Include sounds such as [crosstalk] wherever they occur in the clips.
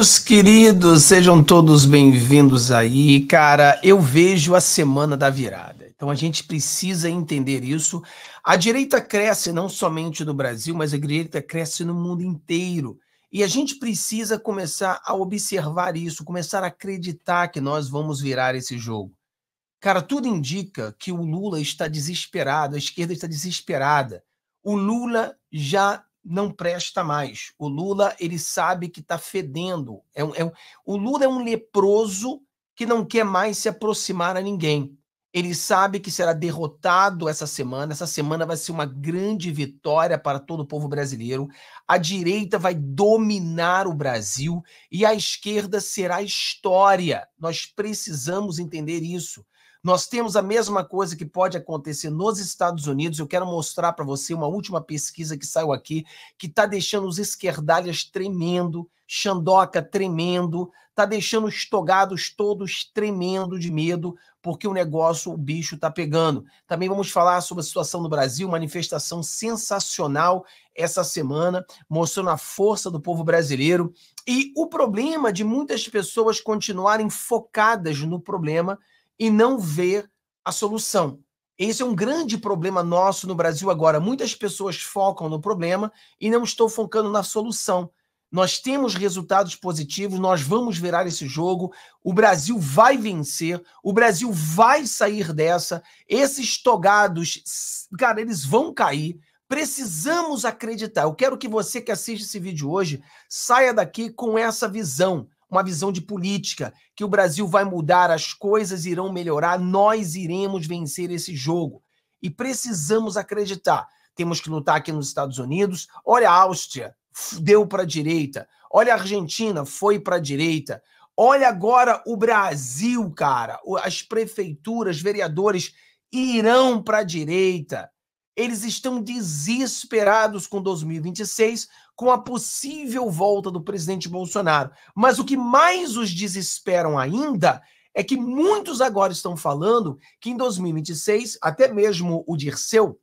Meus queridos, sejam todos bem-vindos aí. Cara, eu vejo a semana da virada. Então a gente precisa entender isso. A direita cresce não somente no Brasil, mas a direita cresce no mundo inteiro. E a gente precisa começar a observar isso, começar a acreditar que nós vamos virar esse jogo. Cara, tudo indica que o Lula está desesperado, a esquerda está desesperada. O Lula já não presta mais. O Lula, ele sabe que está fedendo. É um, é um, o Lula é um leproso que não quer mais se aproximar a ninguém. Ele sabe que será derrotado essa semana. Essa semana vai ser uma grande vitória para todo o povo brasileiro. A direita vai dominar o Brasil e a esquerda será história. Nós precisamos entender isso. Nós temos a mesma coisa que pode acontecer nos Estados Unidos. Eu quero mostrar para você uma última pesquisa que saiu aqui, que está deixando os esquerdalhas tremendo, Xandoca tremendo, está deixando os togados todos tremendo de medo, porque o negócio, o bicho está pegando. Também vamos falar sobre a situação no Brasil, manifestação sensacional essa semana, mostrando a força do povo brasileiro e o problema de muitas pessoas continuarem focadas no problema e não ver a solução. Esse é um grande problema nosso no Brasil agora. Muitas pessoas focam no problema e não estão focando na solução. Nós temos resultados positivos, nós vamos virar esse jogo. O Brasil vai vencer, o Brasil vai sair dessa. Esses togados, cara, eles vão cair. Precisamos acreditar. Eu quero que você que assiste esse vídeo hoje saia daqui com essa visão uma visão de política, que o Brasil vai mudar, as coisas irão melhorar, nós iremos vencer esse jogo. E precisamos acreditar. Temos que lutar aqui nos Estados Unidos. Olha a Áustria, deu para a direita. Olha a Argentina, foi para a direita. Olha agora o Brasil, cara. As prefeituras, vereadores irão para a direita. Eles estão desesperados com 2026, com a possível volta do presidente Bolsonaro. Mas o que mais os desesperam ainda é que muitos agora estão falando que em 2026, até mesmo o Dirceu,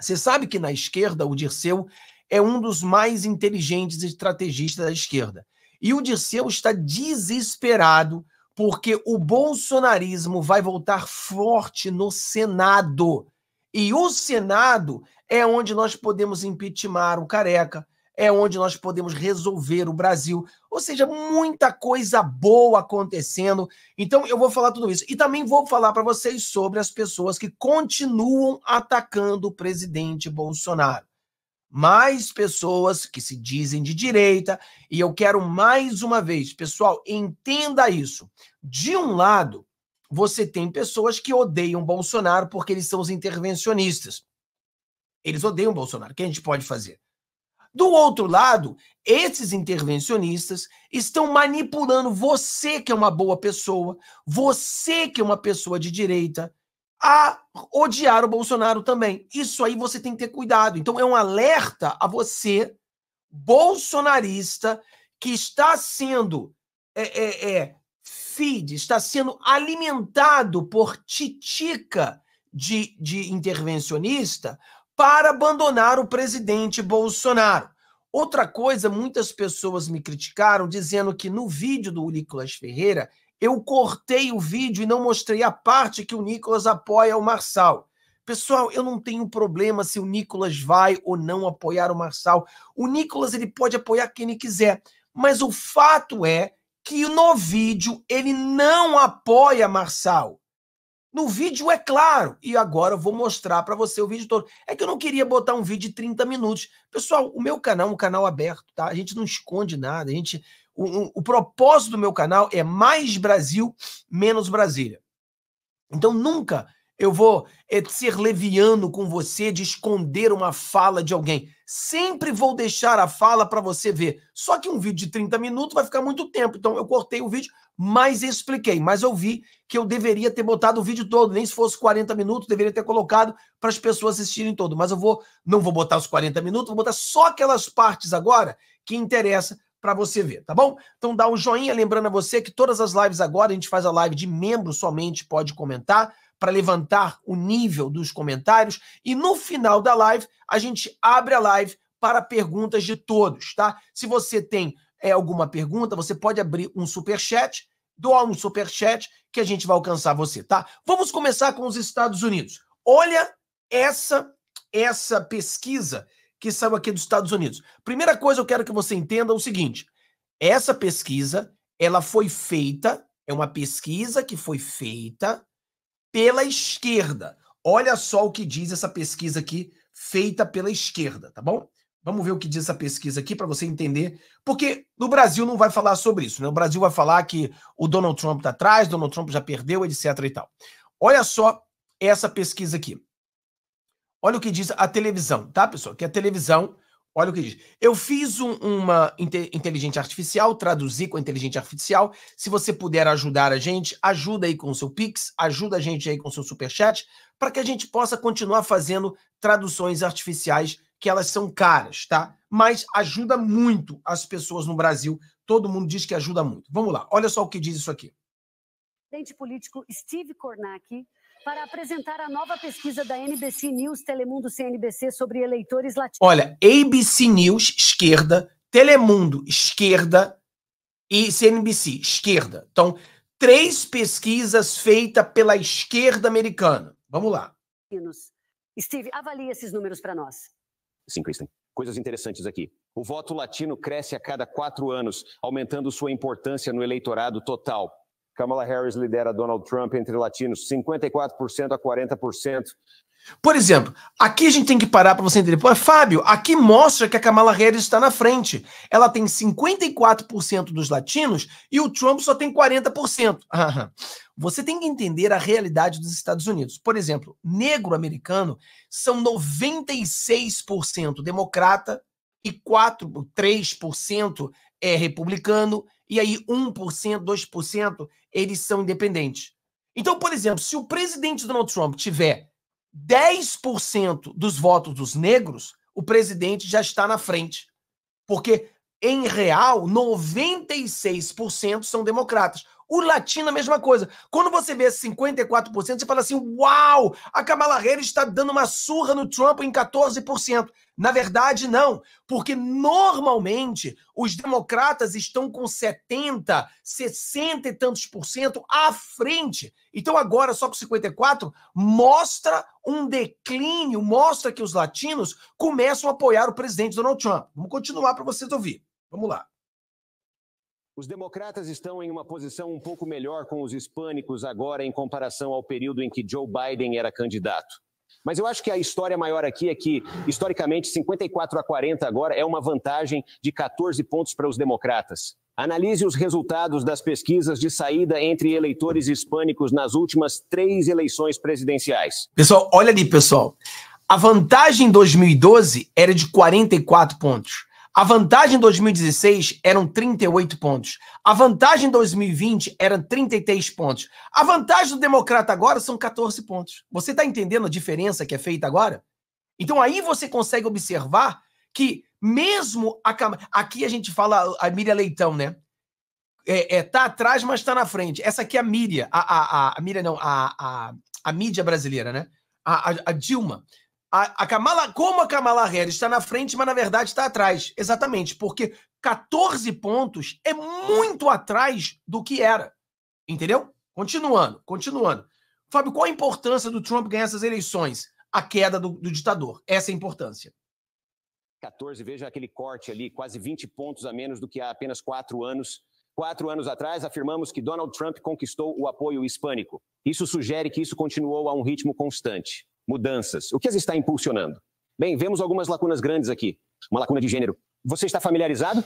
você sabe que na esquerda o Dirceu é um dos mais inteligentes estrategistas da esquerda. E o Dirceu está desesperado porque o bolsonarismo vai voltar forte no Senado. E o Senado é onde nós podemos impeachmentar o careca, é onde nós podemos resolver o Brasil. Ou seja, muita coisa boa acontecendo. Então, eu vou falar tudo isso. E também vou falar para vocês sobre as pessoas que continuam atacando o presidente Bolsonaro. Mais pessoas que se dizem de direita, e eu quero mais uma vez, pessoal, entenda isso. De um lado, você tem pessoas que odeiam Bolsonaro porque eles são os intervencionistas. Eles odeiam Bolsonaro. O que a gente pode fazer? Do outro lado, esses intervencionistas estão manipulando você, que é uma boa pessoa, você, que é uma pessoa de direita, a odiar o Bolsonaro também. Isso aí você tem que ter cuidado. Então, é um alerta a você, bolsonarista, que está sendo é, é, é, feed está sendo alimentado por titica de, de intervencionista para abandonar o presidente Bolsonaro. Outra coisa, muitas pessoas me criticaram dizendo que no vídeo do Nicolas Ferreira eu cortei o vídeo e não mostrei a parte que o Nicolas apoia o Marçal. Pessoal, eu não tenho problema se o Nicolas vai ou não apoiar o Marçal. O Nicolas ele pode apoiar quem ele quiser, mas o fato é que no vídeo ele não apoia Marçal. No vídeo é claro, e agora eu vou mostrar para você o vídeo todo. É que eu não queria botar um vídeo de 30 minutos. Pessoal, o meu canal é um canal aberto, tá? A gente não esconde nada, a gente o, o, o propósito do meu canal é mais Brasil, menos Brasília. Então nunca eu vou é, ser leviano com você de esconder uma fala de alguém. Sempre vou deixar a fala para você ver. Só que um vídeo de 30 minutos vai ficar muito tempo. Então eu cortei o vídeo, mas expliquei. Mas eu vi que eu deveria ter botado o vídeo todo, nem se fosse 40 minutos, deveria ter colocado para as pessoas assistirem todo. Mas eu vou, não vou botar os 40 minutos, vou botar só aquelas partes agora que interessa para você ver, tá bom? Então dá um joinha, lembrando a você que todas as lives agora, a gente faz a live de membro somente, pode comentar para levantar o nível dos comentários. E no final da live, a gente abre a live para perguntas de todos, tá? Se você tem é, alguma pergunta, você pode abrir um super chat, doar um super chat que a gente vai alcançar você, tá? Vamos começar com os Estados Unidos. Olha essa essa pesquisa que saiu aqui dos Estados Unidos. Primeira coisa, eu quero que você entenda é o seguinte: essa pesquisa, ela foi feita, é uma pesquisa que foi feita pela esquerda. Olha só o que diz essa pesquisa aqui, feita pela esquerda, tá bom? Vamos ver o que diz essa pesquisa aqui para você entender. Porque no Brasil não vai falar sobre isso, né? O Brasil vai falar que o Donald Trump está atrás, Donald Trump já perdeu, etc e tal. Olha só essa pesquisa aqui. Olha o que diz a televisão, tá, pessoal? Que a televisão Olha o que diz. Eu fiz um, uma inteligência artificial, traduzi com inteligência artificial. Se você puder ajudar a gente, ajuda aí com o seu Pix, ajuda a gente aí com o seu Superchat, para que a gente possa continuar fazendo traduções artificiais, que elas são caras, tá? Mas ajuda muito as pessoas no Brasil. Todo mundo diz que ajuda muito. Vamos lá, olha só o que diz isso aqui. Presidente político Steve Kornacki para apresentar a nova pesquisa da NBC News, Telemundo CNBC sobre eleitores latinos. Olha, ABC News, esquerda, Telemundo, esquerda e CNBC, esquerda. Então, três pesquisas feitas pela esquerda americana. Vamos lá. Steve, avalie esses números para nós. Sim, Kristen. Coisas interessantes aqui. O voto latino cresce a cada quatro anos, aumentando sua importância no eleitorado total. Kamala Harris lidera Donald Trump entre latinos 54% a 40%. Por exemplo, aqui a gente tem que parar para você entender. Pô, Fábio, aqui mostra que a Kamala Harris está na frente. Ela tem 54% dos latinos e o Trump só tem 40%. Você tem que entender a realidade dos Estados Unidos. Por exemplo, negro americano são 96% democrata e 4, 3% é republicano, e aí 1%, 2% eles são independentes. Então, por exemplo, se o presidente Donald Trump tiver 10% dos votos dos negros, o presidente já está na frente. Porque, em real, 96% são democratas. O latino, a mesma coisa. Quando você vê 54%, você fala assim: uau, a Kamala Harris está dando uma surra no Trump em 14%. Na verdade, não, porque normalmente os democratas estão com 70, 60 e tantos por cento à frente. Então, agora, só com 54, mostra um declínio, mostra que os latinos começam a apoiar o presidente Donald Trump. Vamos continuar para vocês ouvir. Vamos lá. Os democratas estão em uma posição um pouco melhor com os hispânicos agora em comparação ao período em que Joe Biden era candidato. Mas eu acho que a história maior aqui é que, historicamente, 54 a 40 agora é uma vantagem de 14 pontos para os democratas. Analise os resultados das pesquisas de saída entre eleitores hispânicos nas últimas três eleições presidenciais. Pessoal, olha ali, pessoal. A vantagem em 2012 era de 44 pontos. A vantagem em 2016 eram 38 pontos. A vantagem em 2020 eram 33 pontos. A vantagem do democrata agora são 14 pontos. Você está entendendo a diferença que é feita agora? Então aí você consegue observar que mesmo a aqui a gente fala a Miriam Leitão, né? É, é tá atrás, mas está na frente. Essa aqui é a Miriam, a, a, a, a Miriam não, a, a, a mídia brasileira, né? a, a, a Dilma. A, a Kamala, como a Kamala Harris está na frente, mas na verdade está atrás. Exatamente, porque 14 pontos é muito atrás do que era. Entendeu? Continuando, continuando. Fábio, qual a importância do Trump ganhar essas eleições? A queda do, do ditador. Essa é a importância. 14, veja aquele corte ali, quase 20 pontos a menos do que há apenas quatro anos. Quatro anos atrás, afirmamos que Donald Trump conquistou o apoio hispânico. Isso sugere que isso continuou a um ritmo constante mudanças. O que as está impulsionando? Bem, vemos algumas lacunas grandes aqui. Uma lacuna de gênero. Você está familiarizado?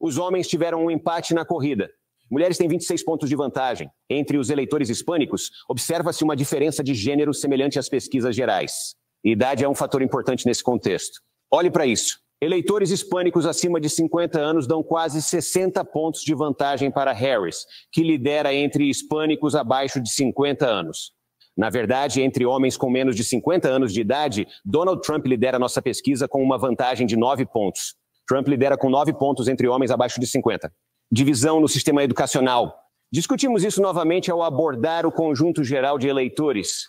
Os homens tiveram um empate na corrida. Mulheres têm 26 pontos de vantagem. Entre os eleitores hispânicos, observa-se uma diferença de gênero semelhante às pesquisas gerais. Idade é um fator importante nesse contexto. Olhe para isso. Eleitores hispânicos acima de 50 anos dão quase 60 pontos de vantagem para Harris, que lidera entre hispânicos abaixo de 50 anos. Na verdade, entre homens com menos de 50 anos de idade, Donald Trump lidera nossa pesquisa com uma vantagem de 9 pontos. Trump lidera com 9 pontos entre homens abaixo de 50. Divisão no sistema educacional. Discutimos isso novamente ao abordar o conjunto geral de eleitores.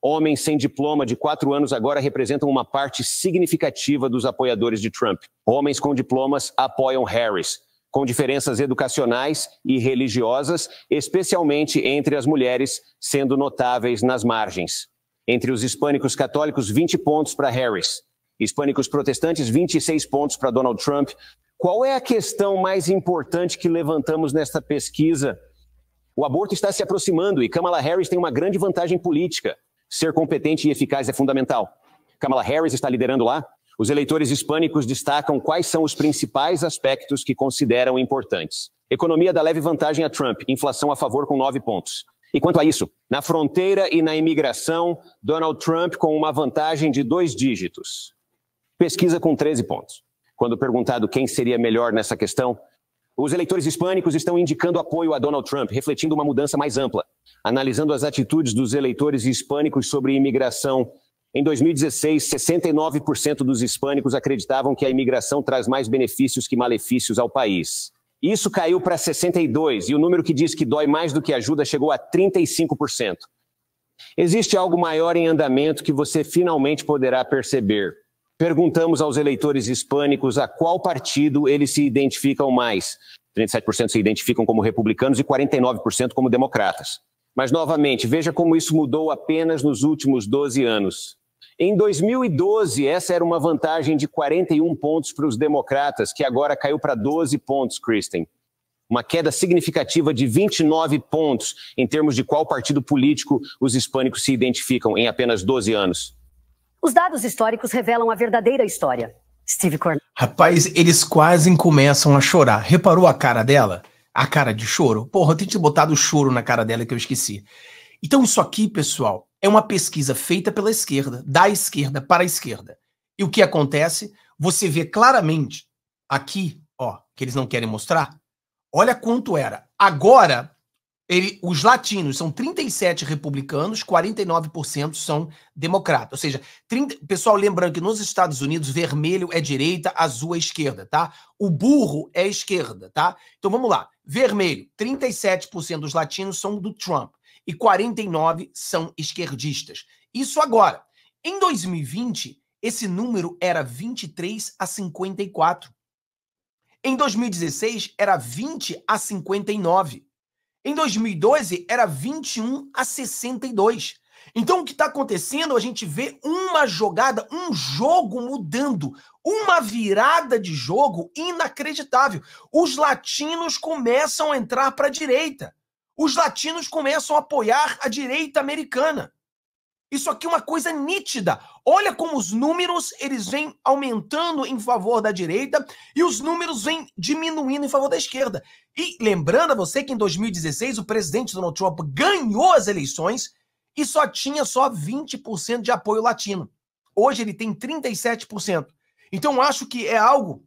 Homens sem diploma de quatro anos agora representam uma parte significativa dos apoiadores de Trump. Homens com diplomas apoiam Harris com diferenças educacionais e religiosas, especialmente entre as mulheres, sendo notáveis nas margens. Entre os hispânicos católicos, 20 pontos para Harris. Hispânicos protestantes, 26 pontos para Donald Trump. Qual é a questão mais importante que levantamos nesta pesquisa? O aborto está se aproximando e Kamala Harris tem uma grande vantagem política. Ser competente e eficaz é fundamental. Kamala Harris está liderando lá, os eleitores hispânicos destacam quais são os principais aspectos que consideram importantes. Economia dá leve vantagem a Trump, inflação a favor com nove pontos. E quanto a isso, na fronteira e na imigração, Donald Trump com uma vantagem de dois dígitos. Pesquisa com 13 pontos. Quando perguntado quem seria melhor nessa questão, os eleitores hispânicos estão indicando apoio a Donald Trump, refletindo uma mudança mais ampla. Analisando as atitudes dos eleitores hispânicos sobre imigração em 2016, 69% dos hispânicos acreditavam que a imigração traz mais benefícios que malefícios ao país. Isso caiu para 62 e o número que diz que dói mais do que ajuda chegou a 35%. Existe algo maior em andamento que você finalmente poderá perceber. Perguntamos aos eleitores hispânicos a qual partido eles se identificam mais. 37% se identificam como republicanos e 49% como democratas. Mas, novamente, veja como isso mudou apenas nos últimos 12 anos. Em 2012, essa era uma vantagem de 41 pontos para os democratas, que agora caiu para 12 pontos, Kristen. Uma queda significativa de 29 pontos em termos de qual partido político os hispânicos se identificam em apenas 12 anos. Os dados históricos revelam a verdadeira história. Steve Cornell. Rapaz, eles quase começam a chorar. Reparou a cara dela? A cara de choro? Porra, eu tinha te botado choro na cara dela que eu esqueci. Então, isso aqui, pessoal, é uma pesquisa feita pela esquerda, da esquerda para a esquerda. E o que acontece? Você vê claramente aqui, ó, que eles não querem mostrar. Olha quanto era. Agora, ele, os latinos são 37 republicanos, 49% são democratas. Ou seja, 30, pessoal, lembrando que nos Estados Unidos, vermelho é direita, azul é esquerda, tá? O burro é esquerda, tá? Então vamos lá. Vermelho, 37% dos latinos são do Trump e 49 são esquerdistas. Isso agora. Em 2020, esse número era 23 a 54. Em 2016, era 20 a 59. Em 2012, era 21 a 62. Então, o que está acontecendo? A gente vê uma jogada, um jogo mudando uma virada de jogo inacreditável. Os latinos começam a entrar para a direita. Os latinos começam a apoiar a direita americana. Isso aqui é uma coisa nítida. Olha como os números eles vêm aumentando em favor da direita e os números vêm diminuindo em favor da esquerda. E lembrando a você que em 2016 o presidente Donald Trump ganhou as eleições e só tinha só 20% de apoio latino. Hoje ele tem 37%. Então, acho que é algo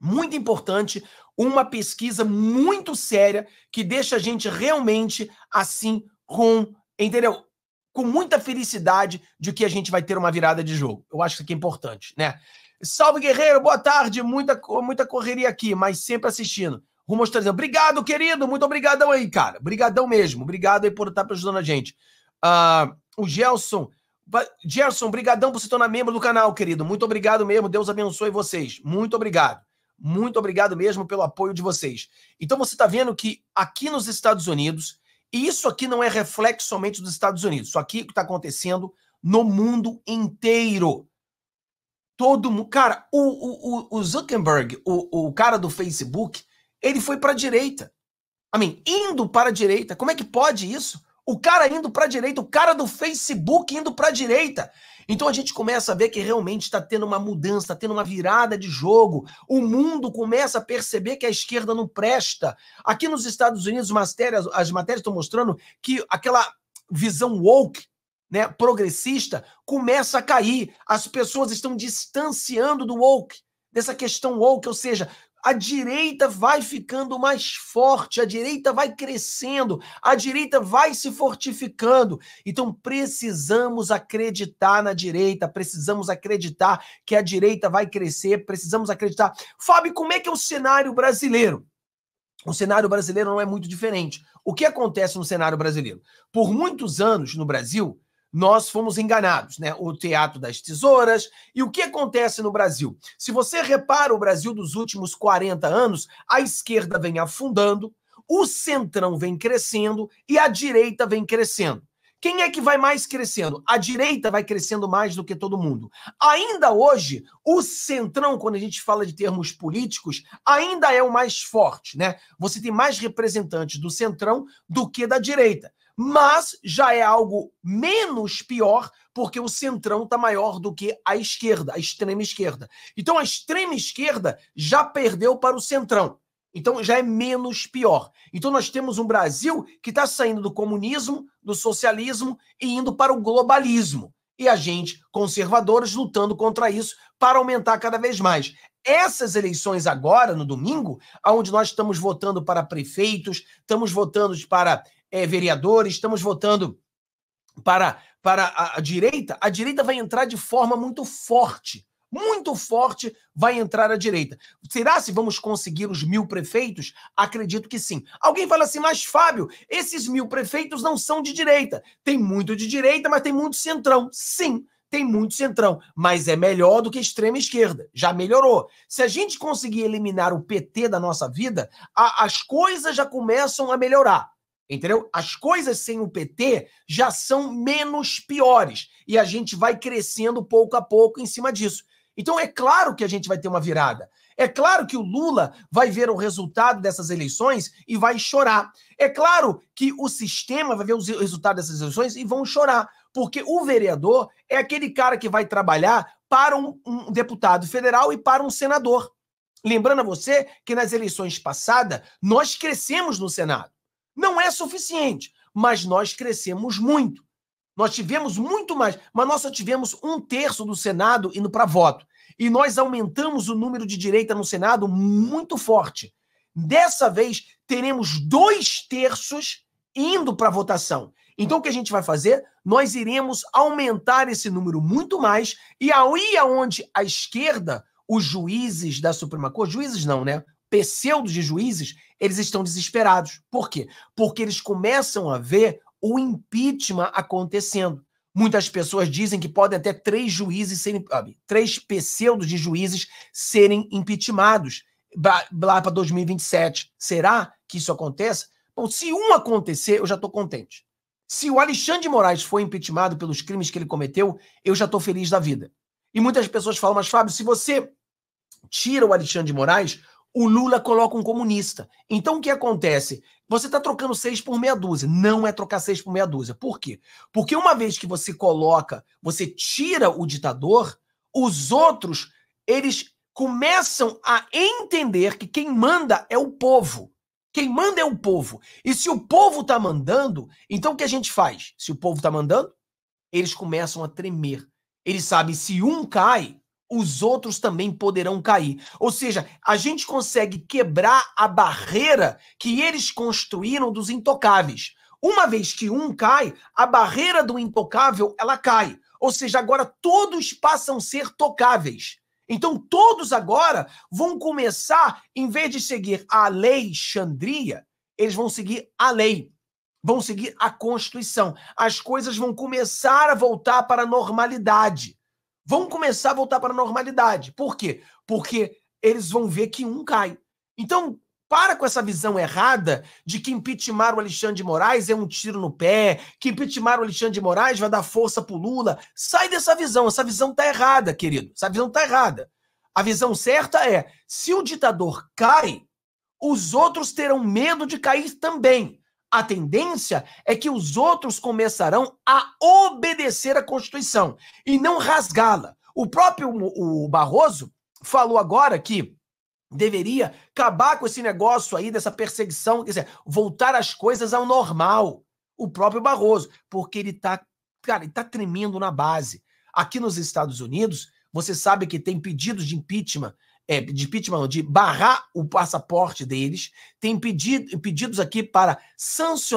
muito importante, uma pesquisa muito séria que deixa a gente realmente assim com, entendeu? Com muita felicidade de que a gente vai ter uma virada de jogo. Eu acho que isso aqui é importante, né? Salve Guerreiro, boa tarde, muita muita correria aqui, mas sempre assistindo. Rumo aos Obrigado, querido, muito obrigadão aí, cara. Obrigadão mesmo. Obrigado aí por estar tá ajudando a gente. Uh, o Gelson Gerson, brigadão por se tornar membro do canal, querido. Muito obrigado mesmo. Deus abençoe vocês. Muito obrigado. Muito obrigado mesmo pelo apoio de vocês. Então você está vendo que aqui nos Estados Unidos, e isso aqui não é reflexo somente dos Estados Unidos, isso aqui é está acontecendo no mundo inteiro. Todo mundo. Cara, o, o, o Zuckerberg, o, o cara do Facebook, ele foi para a direita. I mean, indo para a direita. Como é que pode isso? o cara indo para a direita, o cara do Facebook indo para a direita. Então a gente começa a ver que realmente está tendo uma mudança, está tendo uma virada de jogo. O mundo começa a perceber que a esquerda não presta. Aqui nos Estados Unidos, matérias, as matérias estão mostrando que aquela visão woke né, progressista começa a cair. As pessoas estão distanciando do woke, dessa questão woke, ou seja, a direita vai ficando mais forte, a direita vai crescendo, a direita vai se fortificando. Então precisamos acreditar na direita, precisamos acreditar que a direita vai crescer, precisamos acreditar. Fábio, como é que é o cenário brasileiro? O cenário brasileiro não é muito diferente. O que acontece no cenário brasileiro? Por muitos anos no Brasil, nós fomos enganados, né? O teatro das tesouras. E o que acontece no Brasil? Se você repara o Brasil dos últimos 40 anos, a esquerda vem afundando, o centrão vem crescendo e a direita vem crescendo. Quem é que vai mais crescendo? A direita vai crescendo mais do que todo mundo. Ainda hoje, o centrão, quando a gente fala de termos políticos, ainda é o mais forte, né? Você tem mais representantes do centrão do que da direita mas já é algo menos pior, porque o centrão está maior do que a esquerda, a extrema esquerda. Então a extrema esquerda já perdeu para o centrão. Então já é menos pior. Então nós temos um Brasil que está saindo do comunismo, do socialismo e indo para o globalismo. E a gente, conservadores, lutando contra isso para aumentar cada vez mais essas eleições agora, no domingo, onde nós estamos votando para prefeitos, estamos votando para é, vereadores, estamos votando para, para a, a direita, a direita vai entrar de forma muito forte muito forte vai entrar a direita. Será se vamos conseguir os mil prefeitos? Acredito que sim. Alguém fala assim, mas Fábio, esses mil prefeitos não são de direita. Tem muito de direita, mas tem muito centrão. Sim, tem muito centrão, mas é melhor do que extrema esquerda. Já melhorou. Se a gente conseguir eliminar o PT da nossa vida, a, as coisas já começam a melhorar. Entendeu? As coisas sem o PT já são menos piores e a gente vai crescendo pouco a pouco em cima disso. Então é claro que a gente vai ter uma virada. É claro que o Lula vai ver o resultado dessas eleições e vai chorar. É claro que o sistema vai ver o resultado dessas eleições e vão chorar, porque o vereador é aquele cara que vai trabalhar para um, um deputado federal e para um senador. Lembrando a você que nas eleições passadas nós crescemos no Senado. Não é suficiente, mas nós crescemos muito. Nós tivemos muito mais, mas nós só tivemos um terço do Senado indo para voto. E nós aumentamos o número de direita no Senado muito forte. Dessa vez, teremos dois terços indo para votação. Então, o que a gente vai fazer? Nós iremos aumentar esse número muito mais, e aí é onde a esquerda, os juízes da Suprema Corte, juízes não, né? pseudo de juízes, eles estão desesperados. Por quê? Porque eles começam a ver o impeachment acontecendo. Muitas pessoas dizem que podem até três juízes serem, três pseudos de juízes serem impeachmentados lá para 2027. Será que isso acontece? Bom, se um acontecer, eu já estou contente. Se o Alexandre de Moraes foi impeachmentado pelos crimes que ele cometeu, eu já estou feliz da vida. E muitas pessoas falam, mas Fábio, se você tira o Alexandre de Moraes, o Lula coloca um comunista. Então o que acontece? Você está trocando seis por meia dúzia. Não é trocar seis por meia dúzia. Por quê? Porque uma vez que você coloca, você tira o ditador, os outros, eles começam a entender que quem manda é o povo. Quem manda é o povo. E se o povo está mandando, então o que a gente faz? Se o povo está mandando, eles começam a tremer. Eles sabem se um cai, os outros também poderão cair. Ou seja, a gente consegue quebrar a barreira que eles construíram dos intocáveis. Uma vez que um cai, a barreira do intocável ela cai. Ou seja, agora todos passam a ser tocáveis. Então todos agora vão começar, em vez de seguir a lei Xandria, eles vão seguir a lei, vão seguir a Constituição. As coisas vão começar a voltar para a normalidade vão começar a voltar para a normalidade. Por quê? Porque eles vão ver que um cai. Então, para com essa visão errada de que impeachmentar o Alexandre de Moraes é um tiro no pé, que impeachmentar o Alexandre de Moraes vai dar força para o Lula. Sai dessa visão, essa visão tá errada, querido. Essa visão tá errada. A visão certa é: se o ditador cai, os outros terão medo de cair também a tendência é que os outros começarão a obedecer a Constituição e não rasgá-la. O próprio o Barroso falou agora que deveria acabar com esse negócio aí dessa perseguição, quer dizer, voltar as coisas ao normal. O próprio Barroso, porque ele tá, cara, ele tá tremendo na base. Aqui nos Estados Unidos, você sabe que tem pedidos de impeachment é, de impeachment, de barrar o passaporte deles, tem pedido, pedidos aqui para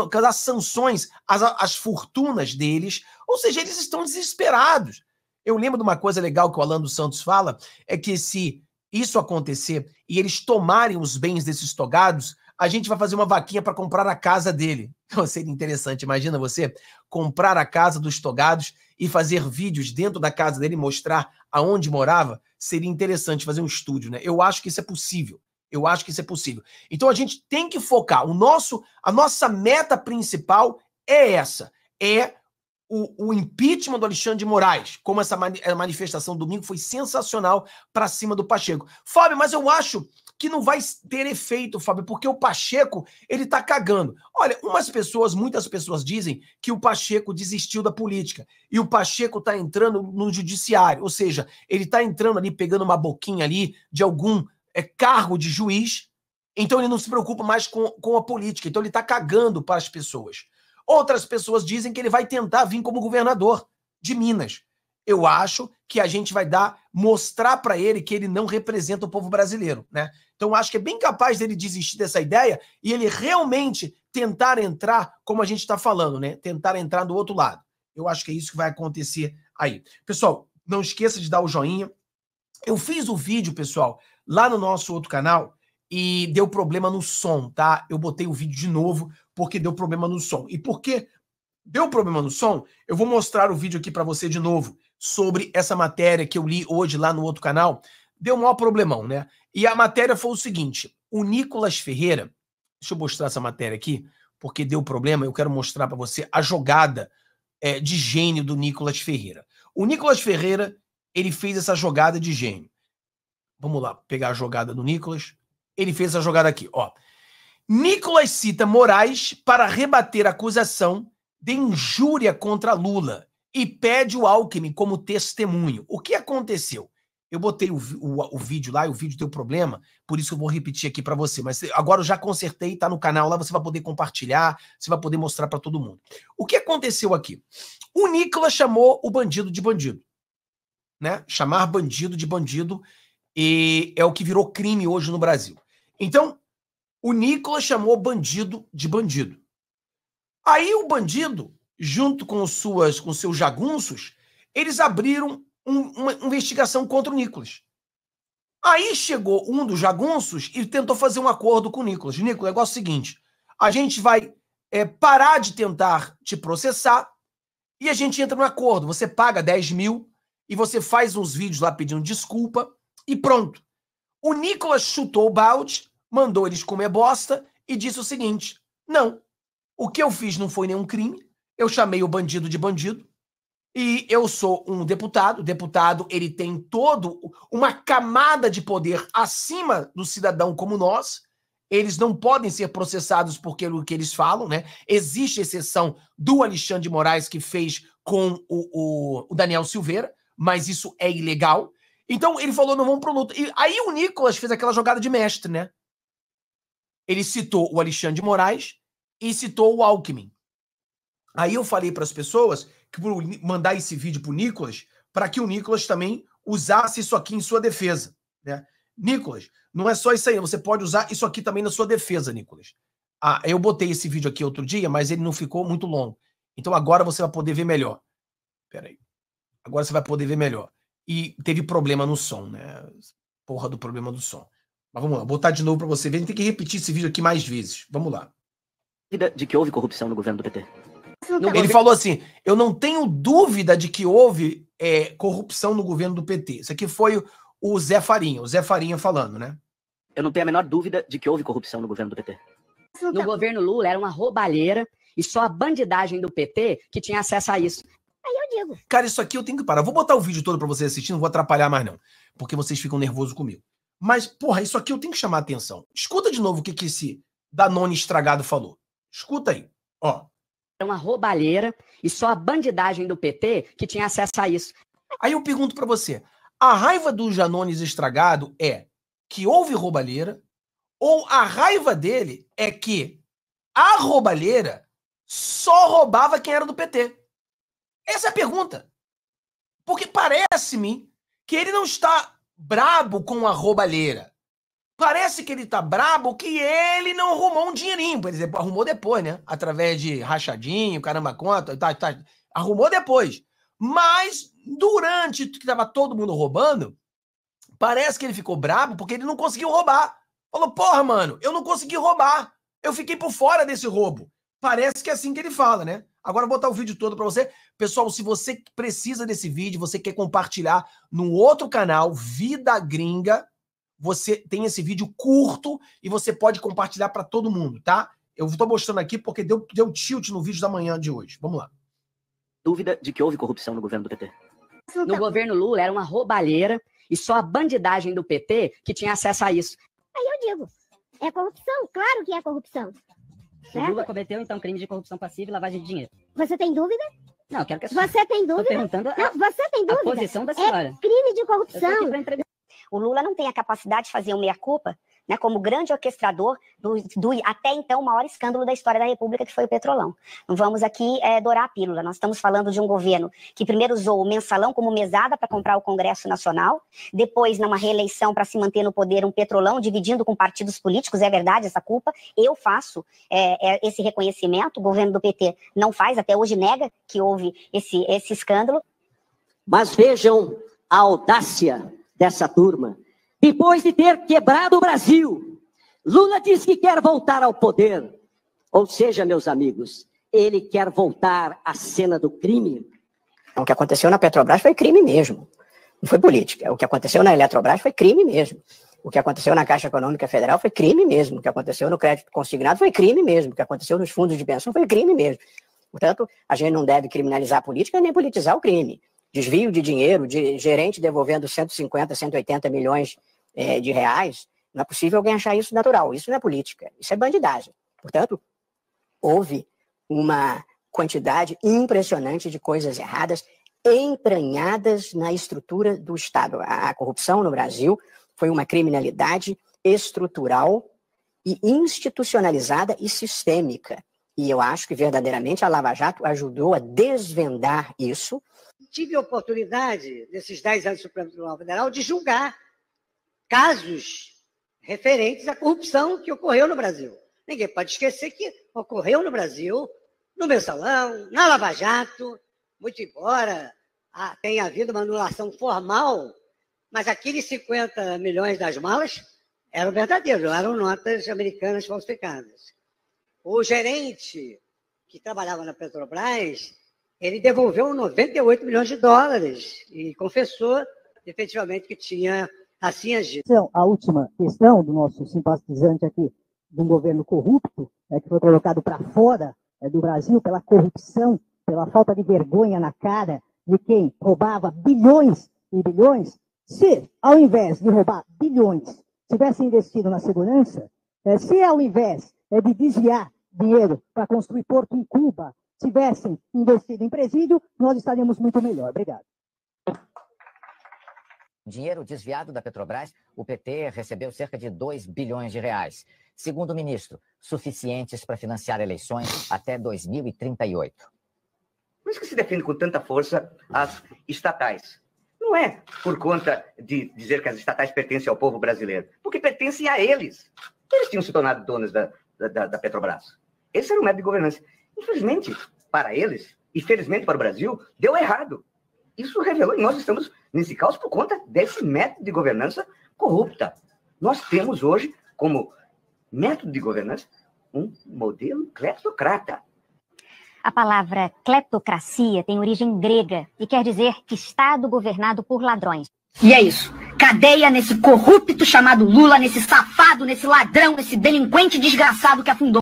causar sanções às, às fortunas deles, ou seja, eles estão desesperados. Eu lembro de uma coisa legal que o Alan dos Santos fala, é que se isso acontecer e eles tomarem os bens desses togados, a gente vai fazer uma vaquinha para comprar a casa dele. [laughs] Então, seria interessante, imagina você comprar a casa dos togados e fazer vídeos dentro da casa dele, mostrar aonde morava seria interessante fazer um estúdio, né? Eu acho que isso é possível. Eu acho que isso é possível. Então a gente tem que focar. O nosso, a nossa meta principal é essa: é o, o impeachment do Alexandre de Moraes. Como essa mani manifestação domingo foi sensacional para cima do Pacheco. Fábio, mas eu acho que não vai ter efeito, Fábio, porque o Pacheco, ele tá cagando. Olha, umas pessoas, muitas pessoas dizem que o Pacheco desistiu da política e o Pacheco tá entrando no judiciário, ou seja, ele tá entrando ali, pegando uma boquinha ali de algum é, cargo de juiz, então ele não se preocupa mais com, com a política, então ele tá cagando para as pessoas. Outras pessoas dizem que ele vai tentar vir como governador de Minas. Eu acho que a gente vai dar mostrar para ele que ele não representa o povo brasileiro, né? Então, acho que é bem capaz dele desistir dessa ideia e ele realmente tentar entrar, como a gente está falando, né? Tentar entrar do outro lado. Eu acho que é isso que vai acontecer aí. Pessoal, não esqueça de dar o joinha. Eu fiz o vídeo, pessoal, lá no nosso outro canal e deu problema no som, tá? Eu botei o vídeo de novo porque deu problema no som. E por que deu problema no som? Eu vou mostrar o vídeo aqui para você de novo sobre essa matéria que eu li hoje lá no outro canal deu um maior problemão, né? E a matéria foi o seguinte: o Nicolas Ferreira, deixa eu mostrar essa matéria aqui, porque deu problema, eu quero mostrar para você a jogada é, de gênio do Nicolas Ferreira. O Nicolas Ferreira, ele fez essa jogada de gênio. Vamos lá, pegar a jogada do Nicolas. Ele fez essa jogada aqui, ó. Nicolas cita Moraes para rebater a acusação de injúria contra Lula e pede o Alckmin como testemunho. O que aconteceu? Eu botei o, o, o, vídeo lá e o vídeo tem um problema, por isso eu vou repetir aqui para você. Mas eh, agora eu já consertei, tá no canal lá, você vai poder compartilhar, você vai poder mostrar para todo mundo. O que aconteceu aqui? O Nicolas chamou o bandido de bandido. Né? Chamar bandido de bandido e é o que virou crime hoje no Brasil. Então, o Nicolas chamou o bandido de bandido. Aí o bandido, junto com suas com seus jagunços, eles abriram um, uma investigação contra o Nicolas. Aí chegou um dos jagunços e tentou fazer um acordo com o Nicolas. Nicolas, o negócio é o seguinte: a gente vai é, parar de tentar te processar e a gente entra num acordo. Você paga 10 mil e você faz uns vídeos lá pedindo desculpa e pronto. O Nicolas chutou o balde, mandou eles comer bosta e disse o seguinte: não, o que eu fiz não foi nenhum crime, eu chamei o bandido de bandido, e eu sou um deputado. O deputado ele tem todo uma camada de poder acima do cidadão como nós. Eles não podem ser processados por aquilo que eles falam, né? Existe exceção do Alexandre de Moraes que fez com o, o, o Daniel Silveira, mas isso é ilegal. Então ele falou: não vamos pro luto. E aí o Nicolas fez aquela jogada de mestre, né? Ele citou o Alexandre de Moraes e citou o Alckmin. Aí eu falei para as pessoas que por mandar esse vídeo para o Nicolas, para que o Nicolas também usasse isso aqui em sua defesa. Né? Nicolas, não é só isso aí, você pode usar isso aqui também na sua defesa, Nicolas. Ah, eu botei esse vídeo aqui outro dia, mas ele não ficou muito longo. Então agora você vai poder ver melhor. Peraí. Agora você vai poder ver melhor. E teve problema no som, né? Porra do problema do som. Mas vamos lá, vou botar de novo para você ver. A gente tem que repetir esse vídeo aqui mais vezes. Vamos lá. De que houve corrupção no governo do PT? Não, ele falou assim: eu não tenho dúvida de que houve é, corrupção no governo do PT. Isso aqui foi o Zé Farinha, o Zé Farinha falando, né? Eu não tenho a menor dúvida de que houve corrupção no governo do PT. No governo Lula era uma roubalheira e só a bandidagem do PT que tinha acesso a isso. Aí eu digo. Cara, isso aqui eu tenho que parar. Vou botar o vídeo todo para vocês assistirem. não vou atrapalhar mais, não. Porque vocês ficam nervosos comigo. Mas, porra, isso aqui eu tenho que chamar a atenção. Escuta de novo o que, que esse Danone estragado falou. Escuta aí. Ó uma roubalheira e só a bandidagem do PT que tinha acesso a isso. Aí eu pergunto para você, a raiva do Janones estragado é que houve roubalheira ou a raiva dele é que a roubalheira só roubava quem era do PT? Essa é a pergunta. Porque parece-me que ele não está brabo com a roubalheira. Parece que ele tá brabo que ele não arrumou um dinheirinho. Por exemplo, arrumou depois, né? Através de rachadinho, caramba, conta, tá, tá, arrumou depois. Mas durante que tava todo mundo roubando, parece que ele ficou brabo porque ele não conseguiu roubar. Falou, porra, mano, eu não consegui roubar. Eu fiquei por fora desse roubo. Parece que é assim que ele fala, né? Agora vou botar o vídeo todo para você. Pessoal, se você precisa desse vídeo, você quer compartilhar no outro canal, Vida Gringa, você tem esse vídeo curto e você pode compartilhar para todo mundo, tá? Eu estou mostrando aqui porque deu, deu tilt no vídeo da manhã de hoje. Vamos lá. Dúvida de que houve corrupção no governo do PT? No tá. governo Lula era uma roubalheira e só a bandidagem do PT que tinha acesso a isso. Aí eu digo, é corrupção? Claro que é corrupção. O né? Lula cometeu, então, crime de corrupção passiva e lavagem de dinheiro. Você tem dúvida? Não, quero que a Você tem dúvida? Tô perguntando a, Não, você tem dúvida? a posição da é senhora. É crime de corrupção. O Lula não tem a capacidade de fazer o meia-culpa, né, como grande orquestrador do, do, até então maior escândalo da história da República, que foi o Petrolão. Não vamos aqui é, dourar a pílula. Nós estamos falando de um governo que primeiro usou o mensalão como mesada para comprar o Congresso Nacional, depois, numa reeleição para se manter no poder, um Petrolão dividindo com partidos políticos. É verdade essa culpa. Eu faço é, é, esse reconhecimento. O governo do PT não faz, até hoje nega que houve esse, esse escândalo. Mas vejam a audácia dessa turma. Depois de ter quebrado o Brasil, Lula diz que quer voltar ao poder. Ou seja, meus amigos, ele quer voltar à cena do crime. O que aconteceu na Petrobras foi crime mesmo. Não foi política. O que aconteceu na Eletrobras foi crime mesmo. O que aconteceu na Caixa Econômica Federal foi crime mesmo. O que aconteceu no crédito consignado foi crime mesmo. O que aconteceu nos fundos de pensão foi crime mesmo. Portanto, a gente não deve criminalizar a política nem politizar o crime desvio de dinheiro, de gerente devolvendo 150, 180 milhões é, de reais, não é possível alguém achar isso natural. Isso não é política, isso é bandidagem. Portanto, houve uma quantidade impressionante de coisas erradas entranhadas na estrutura do Estado. A corrupção no Brasil foi uma criminalidade estrutural e institucionalizada e sistêmica. E eu acho que verdadeiramente a Lava Jato ajudou a desvendar isso tive a oportunidade, nesses 10 anos do Supremo Tribunal Federal, de julgar casos referentes à corrupção que ocorreu no Brasil. Ninguém pode esquecer que ocorreu no Brasil, no Mensalão, na Lava Jato, muito embora tenha havido uma anulação formal, mas aqueles 50 milhões das malas eram verdadeiros, eram notas americanas falsificadas. O gerente que trabalhava na Petrobras ele devolveu 98 milhões de dólares e confessou efetivamente que tinha assim agido. Então, a última questão do nosso simpatizante aqui, de um governo corrupto, é, que foi colocado para fora é, do Brasil pela corrupção, pela falta de vergonha na cara de quem roubava bilhões e bilhões, se ao invés de roubar bilhões, tivesse investido na segurança, é, se ao invés é, de desviar dinheiro para construir porto em Cuba, tivessem investido em presídio, nós estaríamos muito melhor. Obrigado. Dinheiro desviado da Petrobras, o PT recebeu cerca de 2 bilhões de reais. Segundo o ministro, suficientes para financiar eleições até 2038. Por isso que se defende com tanta força as estatais. Não é por conta de dizer que as estatais pertencem ao povo brasileiro, porque pertencem a eles. Eles tinham se tornado donos da, da, da Petrobras. Esse era o método de governança. Infelizmente, para eles, e felizmente para o Brasil, deu errado. Isso revelou e nós estamos nesse caos por conta desse método de governança corrupta. Nós temos hoje, como método de governança, um modelo cleptocrata. A palavra cleptocracia tem origem grega e quer dizer Estado governado por ladrões. E é isso. Cadeia nesse corrupto chamado Lula, nesse safado, nesse ladrão, nesse delinquente desgraçado que afundou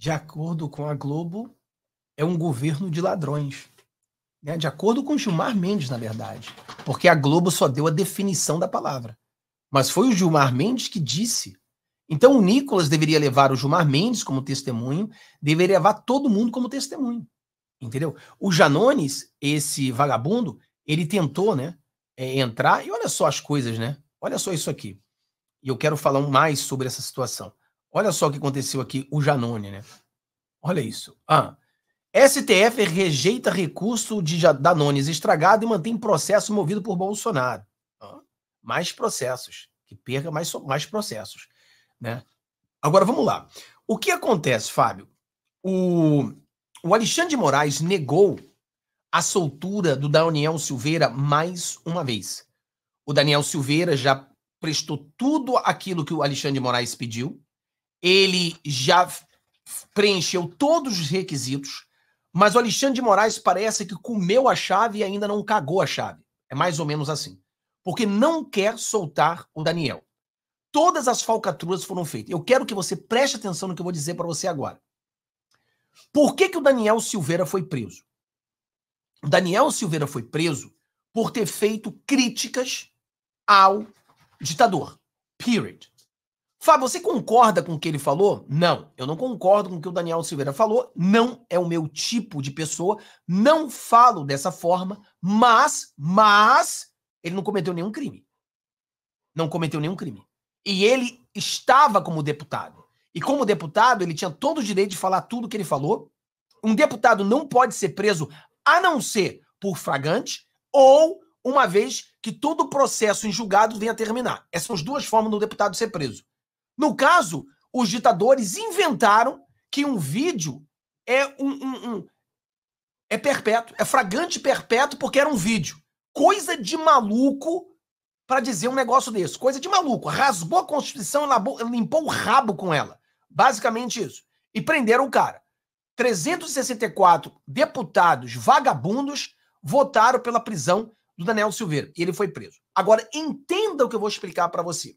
de acordo com a Globo, é um governo de ladrões. Né? De acordo com Gilmar Mendes, na verdade. Porque a Globo só deu a definição da palavra. Mas foi o Gilmar Mendes que disse. Então o Nicolas deveria levar o Gilmar Mendes como testemunho, deveria levar todo mundo como testemunho. Entendeu? O Janones, esse vagabundo, ele tentou, né, é, entrar. E olha só as coisas, né? Olha só isso aqui. E eu quero falar mais sobre essa situação. Olha só o que aconteceu aqui, o Janone, né? Olha isso. Ah, STF rejeita recurso de Danones estragado e mantém processo movido por Bolsonaro. Ah, mais processos. Que perca mais, mais processos. Né? Agora, vamos lá. O que acontece, Fábio? O, o Alexandre de Moraes negou a soltura do Daniel Silveira mais uma vez. O Daniel Silveira já prestou tudo aquilo que o Alexandre de Moraes pediu, ele já preencheu todos os requisitos, mas o Alexandre de Moraes parece que comeu a chave e ainda não cagou a chave. É mais ou menos assim. Porque não quer soltar o Daniel. Todas as falcatruas foram feitas. Eu quero que você preste atenção no que eu vou dizer para você agora. Por que, que o Daniel Silveira foi preso? O Daniel Silveira foi preso por ter feito críticas ao ditador. Period. Fábio, você concorda com o que ele falou? Não, eu não concordo com o que o Daniel Silveira falou. Não é o meu tipo de pessoa. Não falo dessa forma. Mas, mas, ele não cometeu nenhum crime. Não cometeu nenhum crime. E ele estava como deputado. E como deputado, ele tinha todo o direito de falar tudo o que ele falou. Um deputado não pode ser preso a não ser por fragante ou uma vez que todo o processo em julgado venha a terminar. Essas são as duas formas do deputado ser preso no caso, os ditadores inventaram que um vídeo é um, um, um é perpétuo, é fragante perpétuo porque era um vídeo. Coisa de maluco para dizer um negócio desse. Coisa de maluco. Rasgou a Constituição limpou o rabo com ela. Basicamente isso. E prenderam o cara. 364 deputados vagabundos votaram pela prisão do Daniel Silveira. E ele foi preso. Agora, entenda o que eu vou explicar para você.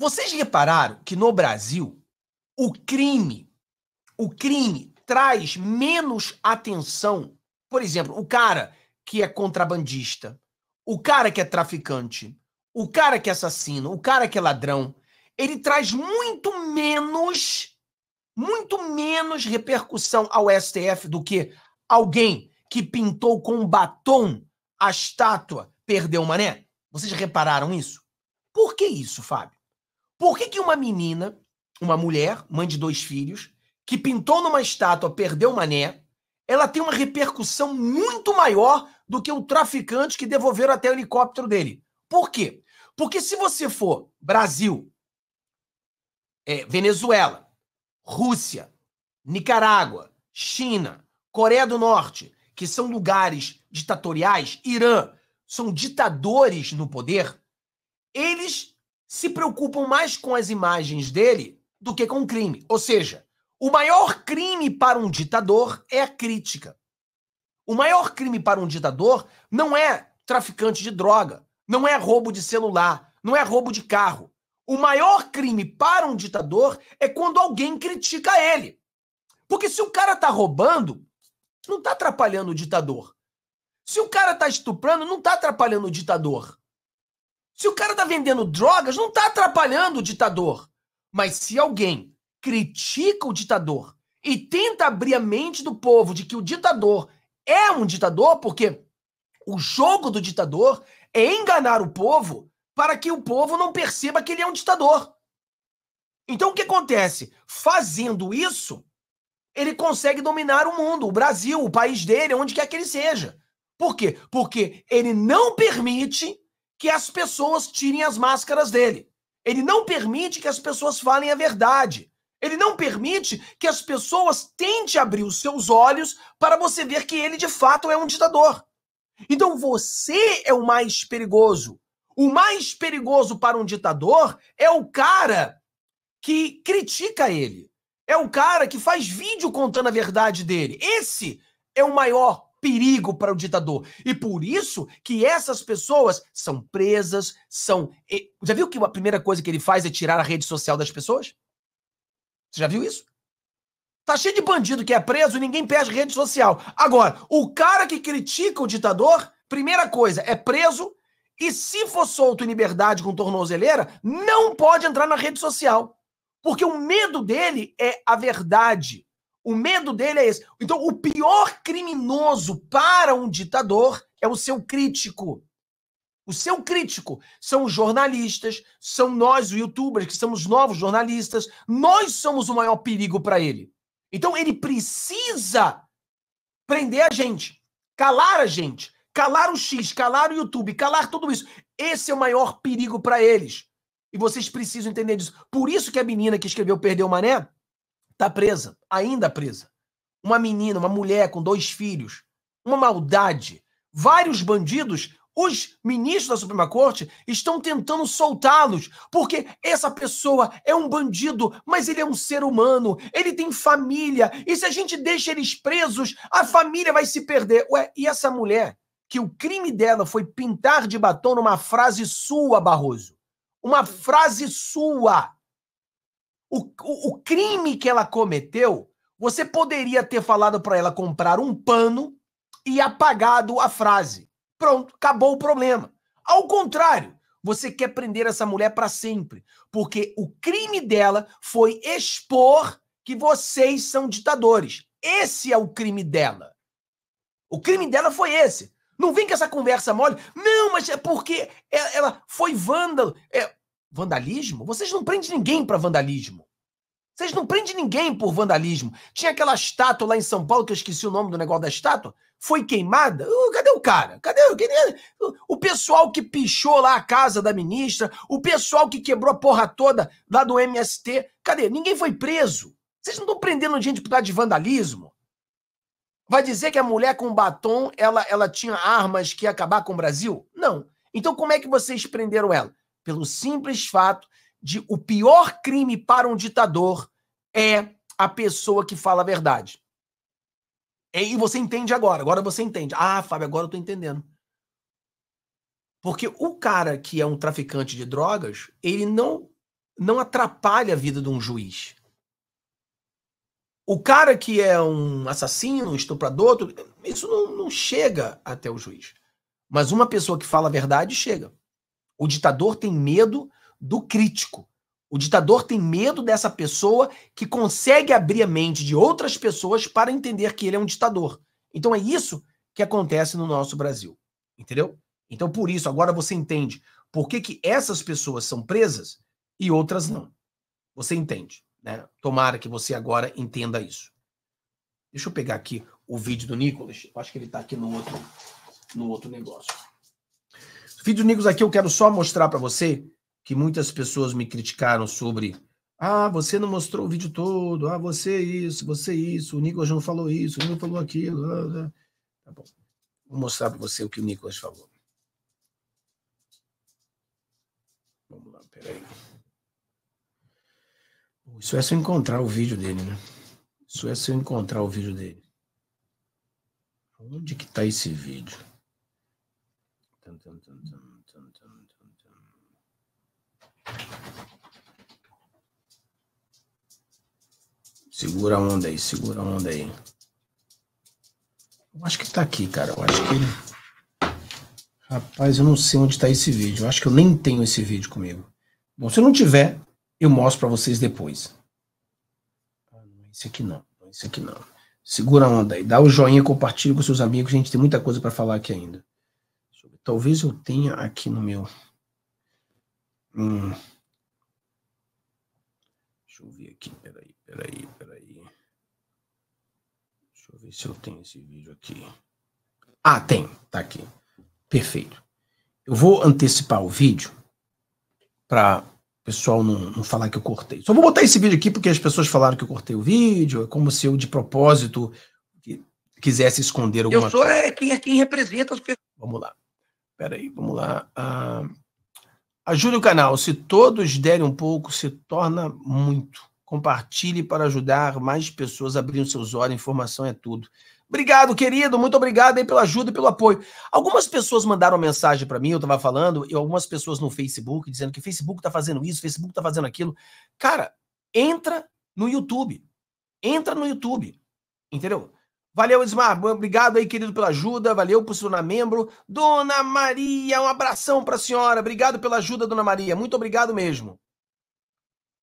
Vocês repararam que no Brasil o crime, o crime traz menos atenção. Por exemplo, o cara que é contrabandista, o cara que é traficante, o cara que é assassino, o cara que é ladrão, ele traz muito menos, muito menos repercussão ao STF do que alguém que pintou com batom a estátua perdeu o mané. Vocês repararam isso? Por que isso, Fábio? Por que, que uma menina, uma mulher, mãe de dois filhos, que pintou numa estátua, perdeu mané, ela tem uma repercussão muito maior do que o traficante que devolveram até o helicóptero dele? Por quê? Porque se você for Brasil, é, Venezuela, Rússia, Nicarágua, China, Coreia do Norte, que são lugares ditatoriais, Irã, são ditadores no poder, eles se preocupam mais com as imagens dele do que com o crime. Ou seja, o maior crime para um ditador é a crítica. O maior crime para um ditador não é traficante de droga, não é roubo de celular, não é roubo de carro. O maior crime para um ditador é quando alguém critica ele. Porque se o cara tá roubando, não tá atrapalhando o ditador. Se o cara tá estuprando, não tá atrapalhando o ditador. Se o cara tá vendendo drogas, não tá atrapalhando o ditador. Mas se alguém critica o ditador e tenta abrir a mente do povo de que o ditador é um ditador, porque o jogo do ditador é enganar o povo para que o povo não perceba que ele é um ditador. Então o que acontece? Fazendo isso, ele consegue dominar o mundo, o Brasil, o país dele, onde quer que ele seja. Por quê? Porque ele não permite que as pessoas tirem as máscaras dele. Ele não permite que as pessoas falem a verdade. Ele não permite que as pessoas tentem abrir os seus olhos para você ver que ele de fato é um ditador. Então você é o mais perigoso. O mais perigoso para um ditador é o cara que critica ele. É o cara que faz vídeo contando a verdade dele. Esse é o maior perigo para o ditador. E por isso que essas pessoas são presas, são. Já viu que a primeira coisa que ele faz é tirar a rede social das pessoas? Você já viu isso? Tá cheio de bandido que é preso e ninguém perde rede social. Agora, o cara que critica o ditador, primeira coisa, é preso e se for solto em liberdade com tornozeleira, não pode entrar na rede social. Porque o medo dele é a verdade. O medo dele é esse. Então, o pior criminoso para um ditador é o seu crítico. O seu crítico são os jornalistas, são nós, os youtubers, que somos novos jornalistas. Nós somos o maior perigo para ele. Então, ele precisa prender a gente, calar a gente, calar o X, calar o YouTube, calar tudo isso. Esse é o maior perigo para eles. E vocês precisam entender disso. Por isso que a menina que escreveu Perdeu o Mané Está presa, ainda presa. Uma menina, uma mulher com dois filhos. Uma maldade. Vários bandidos, os ministros da Suprema Corte estão tentando soltá-los, porque essa pessoa é um bandido, mas ele é um ser humano, ele tem família, e se a gente deixa eles presos, a família vai se perder. Ué, e essa mulher, que o crime dela foi pintar de batom numa frase sua, Barroso? Uma frase sua. O, o, o crime que ela cometeu, você poderia ter falado para ela comprar um pano e apagado a frase. Pronto, acabou o problema. Ao contrário, você quer prender essa mulher para sempre, porque o crime dela foi expor que vocês são ditadores. Esse é o crime dela. O crime dela foi esse. Não vem com essa conversa mole. Não, mas é porque ela foi vândalo. É, Vandalismo? Vocês não prendem ninguém para vandalismo. Vocês não prendem ninguém por vandalismo. Tinha aquela estátua lá em São Paulo, que eu esqueci o nome do negócio da estátua, foi queimada. Uh, cadê o cara? Cadê o, é? o pessoal que pichou lá a casa da ministra? O pessoal que quebrou a porra toda lá do MST? Cadê? Ninguém foi preso. Vocês não estão prendendo gente por causa de vandalismo? Vai dizer que a mulher com batom ela, ela tinha armas que ia acabar com o Brasil? Não. Então como é que vocês prenderam ela? pelo simples fato de o pior crime para um ditador é a pessoa que fala a verdade. E você entende agora, agora você entende. Ah, Fábio, agora eu tô entendendo. Porque o cara que é um traficante de drogas, ele não não atrapalha a vida de um juiz. O cara que é um assassino, um estuprador, isso não, não chega até o juiz. Mas uma pessoa que fala a verdade chega. O ditador tem medo do crítico. O ditador tem medo dessa pessoa que consegue abrir a mente de outras pessoas para entender que ele é um ditador. Então é isso que acontece no nosso Brasil. Entendeu? Então por isso, agora você entende por que, que essas pessoas são presas e outras não. Você entende, né? Tomara que você agora entenda isso. Deixa eu pegar aqui o vídeo do Nicolas. Eu acho que ele está aqui no outro, no outro negócio. Vídeo Nigos aqui, eu quero só mostrar para você que muitas pessoas me criticaram sobre ah, você não mostrou o vídeo todo, ah, você isso, você isso, o Nicolas não falou isso, não falou aquilo. Tá bom. Vou mostrar para você o que o Nicolas falou. Vamos lá, peraí. Isso é se eu encontrar o vídeo dele, né? Isso é se eu encontrar o vídeo dele. Onde que tá esse vídeo? Tum, tum, Segura a onda aí, segura a onda aí. Eu acho que tá aqui, cara. Eu acho que. Rapaz, eu não sei onde tá esse vídeo. Eu acho que eu nem tenho esse vídeo comigo. Bom, se não tiver, eu mostro para vocês depois. Ah, esse aqui não, esse aqui não. Segura a onda aí. Dá o joinha, compartilha com seus amigos. A gente tem muita coisa para falar aqui ainda. Talvez eu tenha aqui no meu. Hum. Deixa eu ver aqui, peraí, peraí, peraí. Deixa eu ver se eu tenho esse vídeo aqui. Ah, tem, tá aqui. Perfeito. Eu vou antecipar o vídeo para o pessoal não, não falar que eu cortei. Só vou botar esse vídeo aqui porque as pessoas falaram que eu cortei o vídeo, é como se eu de propósito quisesse esconder alguma coisa. Eu sou coisa. É, quem, é quem representa as pessoas. Vamos lá. Peraí, vamos lá. Ah... Ajude o canal. Se todos derem um pouco, se torna muito. Compartilhe para ajudar mais pessoas a os seus olhos. Informação é tudo. Obrigado, querido. Muito obrigado aí pela ajuda e pelo apoio. Algumas pessoas mandaram mensagem para mim, eu estava falando, e algumas pessoas no Facebook dizendo que Facebook está fazendo isso, Facebook está fazendo aquilo. Cara, entra no YouTube. Entra no YouTube. Entendeu? Valeu, Ismar. Obrigado aí, querido, pela ajuda. Valeu por se tornar membro. Dona Maria, um abração para a senhora. Obrigado pela ajuda, Dona Maria. Muito obrigado mesmo.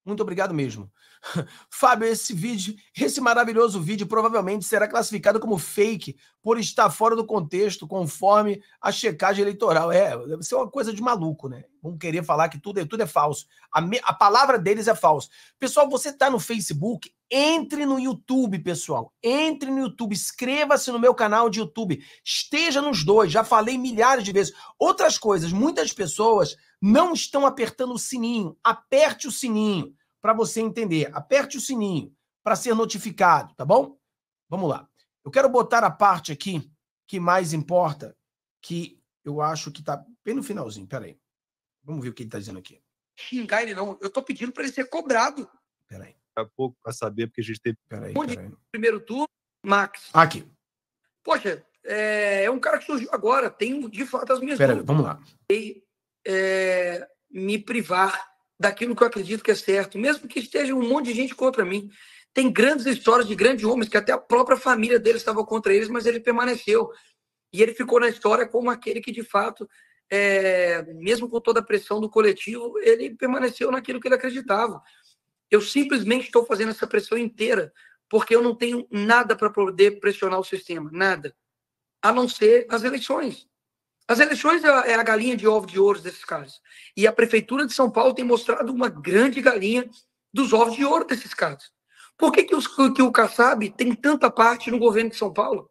Muito obrigado mesmo. [laughs] Fábio, esse vídeo, esse maravilhoso vídeo provavelmente será classificado como fake por estar fora do contexto, conforme a checagem eleitoral. É, deve ser uma coisa de maluco, né? Vão querer falar que tudo é, tudo é falso. A, me, a palavra deles é falsa. Pessoal, você está no Facebook? Entre no YouTube, pessoal. Entre no YouTube. Inscreva-se no meu canal de YouTube. Esteja nos dois. Já falei milhares de vezes. Outras coisas, muitas pessoas não estão apertando o sininho. Aperte o sininho para você entender. Aperte o sininho para ser notificado, tá bom? Vamos lá. Eu quero botar a parte aqui que mais importa, que eu acho que está bem no finalzinho. Peraí. Vamos ver o que ele está dizendo aqui. Xingar ele não. Eu estou pedindo para ele ser cobrado. Peraí. Daqui a pouco para saber, porque a gente teve. Peraí. Primeiro turno, Max. Aqui. Poxa, é, é, um cara que surgiu agora. Tem, de fato, as minhas. Peraí, vamos lá. E, é, me privar daquilo que eu acredito que é certo, mesmo que esteja um monte de gente contra mim. Tem grandes histórias de grandes homens que até a própria família dele estava contra eles, mas ele permaneceu. E ele ficou na história como aquele que, de fato, é, mesmo com toda a pressão do coletivo, ele permaneceu naquilo que ele acreditava. Eu simplesmente estou fazendo essa pressão inteira, porque eu não tenho nada para poder pressionar o sistema, nada. A não ser as eleições. As eleições é, é a galinha de ovo de ouro desses caras. E a Prefeitura de São Paulo tem mostrado uma grande galinha dos ovos de ouro desses caras. Por que, que, os, que o Kassab tem tanta parte no governo de São Paulo?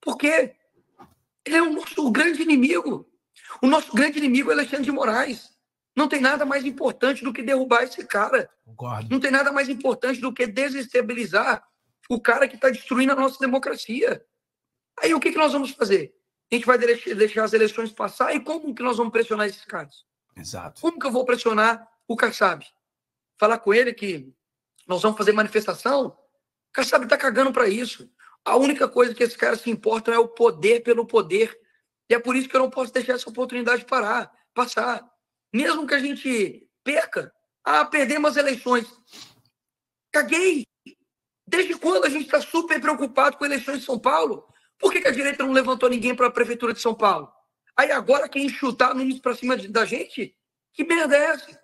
Porque ele é o nosso grande inimigo. O nosso grande inimigo é Alexandre de Moraes. Não tem nada mais importante do que derrubar esse cara. Concordo. Não tem nada mais importante do que desestabilizar o cara que está destruindo a nossa democracia. Aí o que, que nós vamos fazer? A gente vai deixar as eleições passar e como que nós vamos pressionar esses caras? Exato. Como que eu vou pressionar o Kassab? Falar com ele que nós vamos fazer manifestação? O Kassab está cagando para isso. A única coisa que esses caras se importam é o poder pelo poder. E é por isso que eu não posso deixar essa oportunidade parar, passar. Mesmo que a gente perca, ah, perdemos as eleições. Caguei! Desde quando a gente está super preocupado com eleições em São Paulo? Por que, que a direita não levantou ninguém para a Prefeitura de São Paulo? Aí agora quem chutar Nunes para cima da gente? Que merda é essa?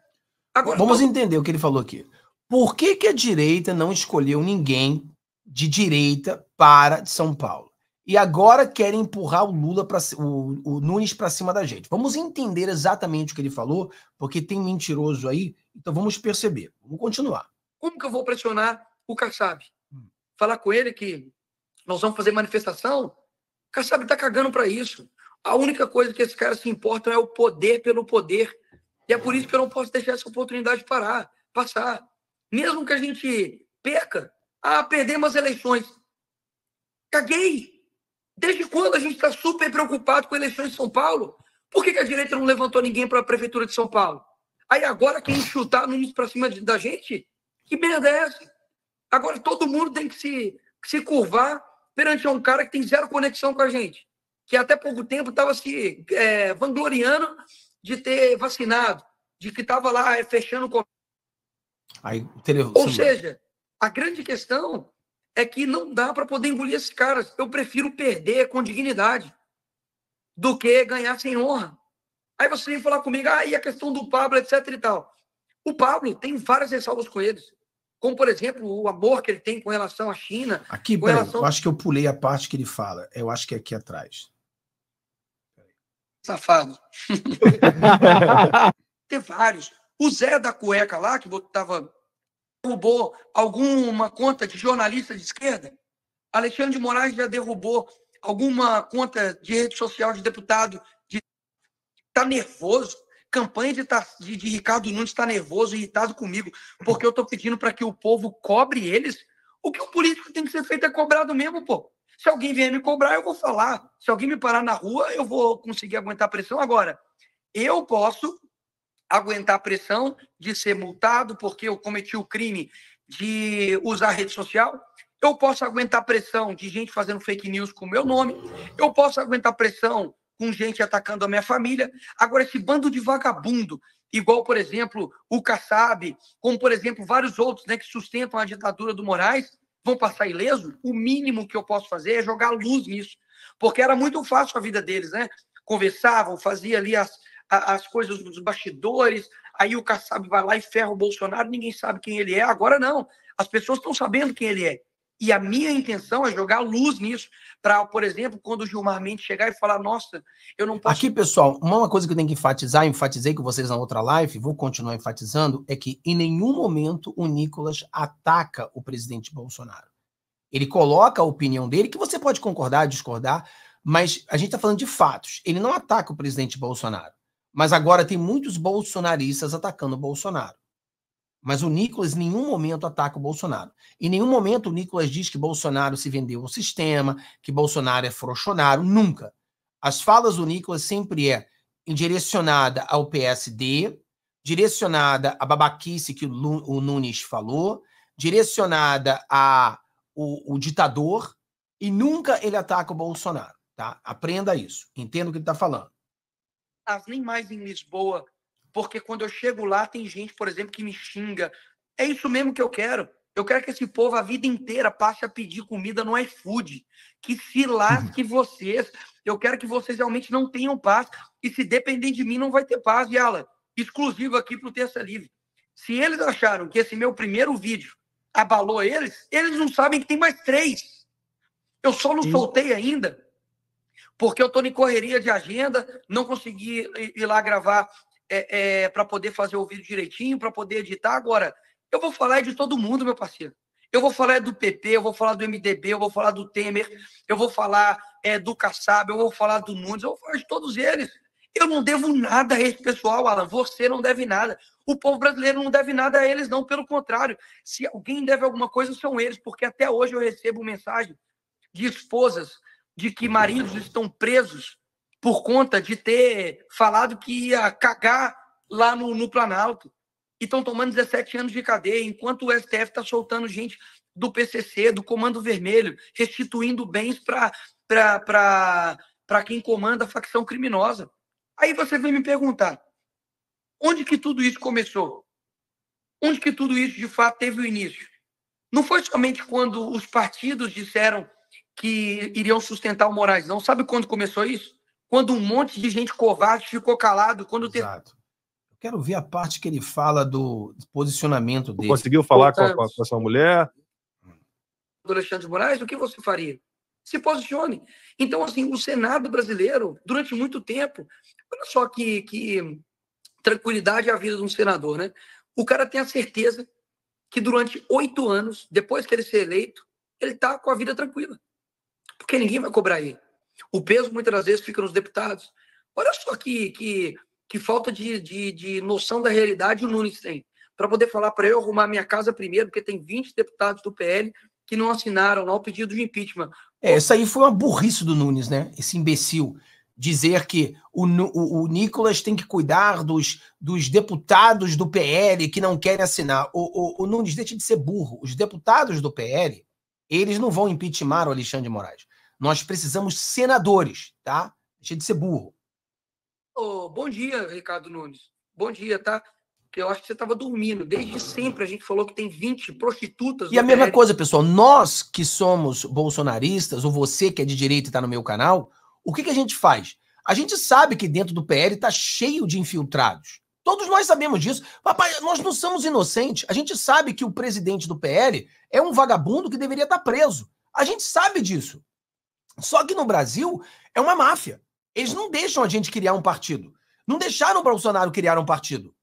Agora, Vamos tô... entender o que ele falou aqui. Por que, que a direita não escolheu ninguém de direita para São Paulo? E agora querem empurrar o Lula para o, o Nunes para cima da gente. Vamos entender exatamente o que ele falou, porque tem mentiroso aí, então vamos perceber. Vamos continuar. Como que eu vou pressionar o Kassab? Hum. Falar com ele que nós vamos fazer manifestação. O Kassab está cagando para isso. A única coisa que esses caras se importam é o poder pelo poder. E é por isso que eu não posso deixar essa oportunidade parar, passar. Mesmo que a gente perca, ah, perdemos as eleições. Caguei! Desde quando a gente está super preocupado com eleições em São Paulo? Por que, que a direita não levantou ninguém para a Prefeitura de São Paulo? Aí agora quem chutar nos para cima da gente? Que merda é essa? Agora todo mundo tem que se, que se curvar perante um cara que tem zero conexão com a gente, que até pouco tempo estava se é, vangloriando de ter vacinado, de que estava lá é, fechando o comércio. Ou seja, a grande questão é que não dá para poder engolir esses caras. Eu prefiro perder com dignidade do que ganhar sem honra. Aí você vem falar comigo, ah, e a questão do Pablo, etc e tal. O Pablo tem várias ressalvas com eles como por exemplo o amor que ele tem com relação à China. Aqui, com relação... eu acho que eu pulei a parte que ele fala. Eu acho que é aqui atrás. Safado. [laughs] tem vários. O Zé da cueca lá que estava derrubou alguma conta de jornalista de esquerda. Alexandre de Moraes já derrubou alguma conta de rede social de deputado. De... Tá nervoso campanha de, tá, de, de Ricardo Nunes está nervoso, irritado comigo, porque eu estou pedindo para que o povo cobre eles. O que o político tem que ser feito é cobrado mesmo, pô. Se alguém vier me cobrar, eu vou falar. Se alguém me parar na rua, eu vou conseguir aguentar a pressão. Agora, eu posso aguentar a pressão de ser multado porque eu cometi o crime de usar rede social. Eu posso aguentar a pressão de gente fazendo fake news com o meu nome. Eu posso aguentar a pressão com gente atacando a minha família. Agora, esse bando de vagabundo, igual, por exemplo, o Kassab, como, por exemplo, vários outros né, que sustentam a ditadura do Moraes, vão passar ileso? O mínimo que eu posso fazer é jogar luz nisso. Porque era muito fácil a vida deles, né? Conversavam, fazia ali as, as coisas dos bastidores, aí o Kassab vai lá e ferra o Bolsonaro, ninguém sabe quem ele é. Agora não. As pessoas estão sabendo quem ele é. E a minha intenção é jogar luz nisso, para, por exemplo, quando o Gilmar Mendes chegar e falar: Nossa, eu não posso. Aqui, pessoal, uma coisa que eu tenho que enfatizar, enfatizei com vocês na outra live, vou continuar enfatizando, é que em nenhum momento o Nicolas ataca o presidente Bolsonaro. Ele coloca a opinião dele, que você pode concordar, discordar, mas a gente está falando de fatos. Ele não ataca o presidente Bolsonaro. Mas agora tem muitos bolsonaristas atacando o Bolsonaro. Mas o Nicolas em nenhum momento ataca o Bolsonaro. Em nenhum momento o Nicolas diz que Bolsonaro se vendeu ao sistema, que Bolsonaro é frouxonaro, nunca. As falas do Nicolas sempre é direcionada ao PSD, direcionada à babaquice que o Nunes falou, direcionada a o, ditador, e nunca ele ataca o Bolsonaro, tá? Aprenda isso, entenda o que ele está falando. As mais em Lisboa porque quando eu chego lá, tem gente, por exemplo, que me xinga. É isso mesmo que eu quero. Eu quero que esse povo a vida inteira passe a pedir comida no iFood. Que se lasque uhum. vocês. Eu quero que vocês realmente não tenham paz. E se depender de mim, não vai ter paz, Yala. Exclusivo aqui para o Terça Livre. Se eles acharam que esse meu primeiro vídeo abalou eles, eles não sabem que tem mais três. Eu só não Sim. soltei ainda, porque eu estou em correria de agenda, não consegui ir lá gravar é, é, para poder fazer o vídeo direitinho, para poder editar. Agora, eu vou falar de todo mundo, meu parceiro. Eu vou falar do PP, eu vou falar do MDB, eu vou falar do Temer, eu vou falar é, do Kassab, eu vou falar do Nunes, eu vou falar de todos eles. Eu não devo nada a esse pessoal, Alan. Você não deve nada. O povo brasileiro não deve nada a eles, não. Pelo contrário, se alguém deve alguma coisa, são eles, porque até hoje eu recebo mensagem de esposas de que maridos estão presos por conta de ter falado que ia cagar lá no, no Planalto. E estão tomando 17 anos de cadeia, enquanto o STF está soltando gente do PCC, do Comando Vermelho, restituindo bens para quem comanda a facção criminosa. Aí você vem me perguntar, onde que tudo isso começou? Onde que tudo isso, de fato, teve o início? Não foi somente quando os partidos disseram que iriam sustentar o Moraes, não. Sabe quando começou isso? quando um monte de gente covarde ficou calado. Quando Exato. Eu quero ver a parte que ele fala do posicionamento dele. Conseguiu falar com, a, com mulher? Do Alexandre de Moraes, o que você faria? Se posicione. Então, assim, o Senado brasileiro, durante muito tempo, olha só que, que tranquilidade é a vida de um senador, né? O cara tem a certeza que durante oito anos, depois que ele ser eleito, ele está com a vida tranquila. Porque ninguém vai cobrar ele. O peso, muitas das vezes, fica nos deputados. Olha só que, que, que falta de, de, de noção da realidade o Nunes tem. Para poder falar para eu arrumar minha casa primeiro, porque tem 20 deputados do PL que não assinaram lá o pedido de impeachment. É, essa aí foi uma burrice do Nunes, né? Esse imbecil. Dizer que o, o, o Nicolas tem que cuidar dos, dos deputados do PL que não querem assinar. O, o, o Nunes, deixa de ser burro. Os deputados do PL, eles não vão impeachmentar o Alexandre de Moraes. Nós precisamos senadores, tá? Deixa de ser burro. Oh, bom dia, Ricardo Nunes. Bom dia, tá? eu acho que você estava dormindo. Desde sempre a gente falou que tem 20 prostitutas. E a mesma coisa, pessoal, nós que somos bolsonaristas, ou você que é de direita e está no meu canal, o que, que a gente faz? A gente sabe que dentro do PL está cheio de infiltrados. Todos nós sabemos disso. Papai, nós não somos inocentes. A gente sabe que o presidente do PL é um vagabundo que deveria estar tá preso. A gente sabe disso. Só que no Brasil é uma máfia. Eles não deixam a gente criar um partido. Não deixaram o Bolsonaro criar um partido.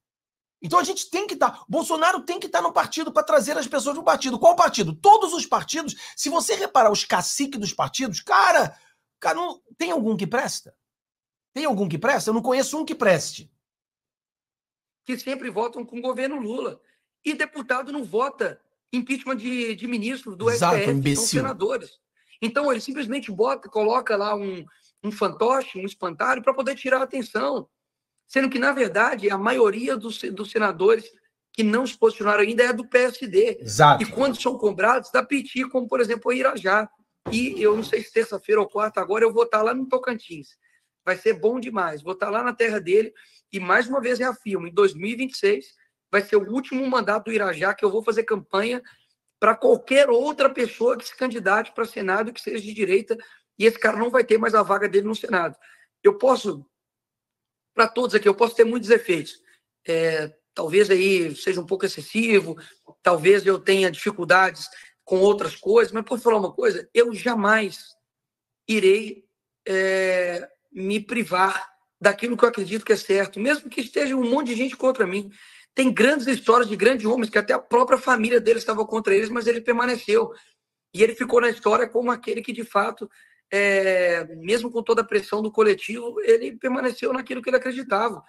Então a gente tem que estar. Tá, Bolsonaro tem que estar tá no partido para trazer as pessoas para o partido. Qual partido? Todos os partidos. Se você reparar os caciques dos partidos, cara, cara não, tem algum que presta? Tem algum que presta? Eu não conheço um que preste. Que sempre votam com o governo Lula. E deputado não vota impeachment de, de ministro do Exato, STF, imbecil. são senadores. Então ele simplesmente bota, coloca lá um, um fantoche, um espantalho, para poder tirar a atenção. Sendo que, na verdade, a maioria dos, dos senadores que não se posicionaram ainda é do PSD. Exato. E quando são cobrados, dá piti, como, por exemplo, o Irajá. E eu não sei se terça-feira ou quarta agora eu vou estar tá lá no Tocantins. Vai ser bom demais. Vou estar tá lá na terra dele. E mais uma vez reafirmo: em 2026 vai ser o último mandato do Irajá que eu vou fazer campanha para qualquer outra pessoa que se candidate para Senado que seja de direita, e esse cara não vai ter mais a vaga dele no Senado. Eu posso, para todos aqui, eu posso ter muitos efeitos. É, talvez aí seja um pouco excessivo, talvez eu tenha dificuldades com outras coisas, mas posso falar uma coisa? Eu jamais irei é, me privar daquilo que eu acredito que é certo, mesmo que esteja um monte de gente contra mim. Tem grandes histórias de grandes homens que até a própria família dele estava contra eles, mas ele permaneceu. E ele ficou na história como aquele que, de fato, é, mesmo com toda a pressão do coletivo, ele permaneceu naquilo que ele acreditava.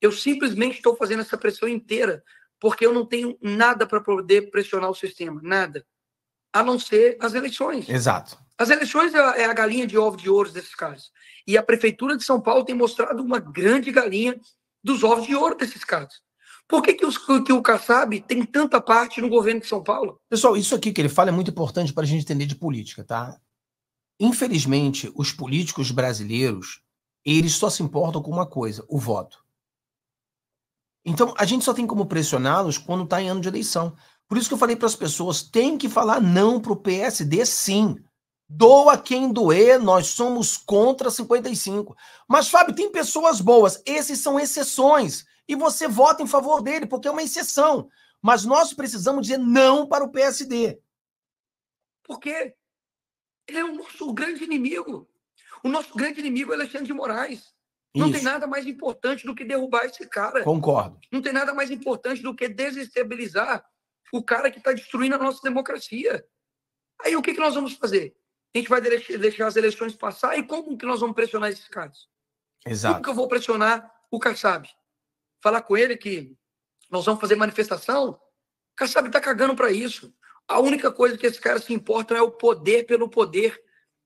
Eu simplesmente estou fazendo essa pressão inteira porque eu não tenho nada para poder pressionar o sistema, nada. A não ser as eleições. Exato. As eleições é a é galinha de ovos de ouro desses casos. E a Prefeitura de São Paulo tem mostrado uma grande galinha dos ovos de ouro desses casos. Por que, que, os, que o Kassab tem tanta parte no governo de São Paulo? Pessoal, isso aqui que ele fala é muito importante para a gente entender de política, tá? Infelizmente, os políticos brasileiros, eles só se importam com uma coisa, o voto. Então, a gente só tem como pressioná-los quando está em ano de eleição. Por isso que eu falei para as pessoas, tem que falar não para o PSD, sim. Doa quem doer, nós somos contra 55. Mas, Fábio, tem pessoas boas, esses são exceções e você vota em favor dele, porque é uma exceção. Mas nós precisamos dizer não para o PSD. Porque ele é o nosso grande inimigo. O nosso grande inimigo é Alexandre de Moraes. Não Isso. tem nada mais importante do que derrubar esse cara. Concordo. Não tem nada mais importante do que desestabilizar o cara que está destruindo a nossa democracia. Aí o que, que nós vamos fazer? A gente vai deixar as eleições passar e como que nós vamos pressionar esses caras? Exato. Como que eu vou pressionar o Kassab? falar com ele que nós vamos fazer manifestação, o sabe está cagando para isso. A única coisa que esse cara se importa é o poder pelo poder.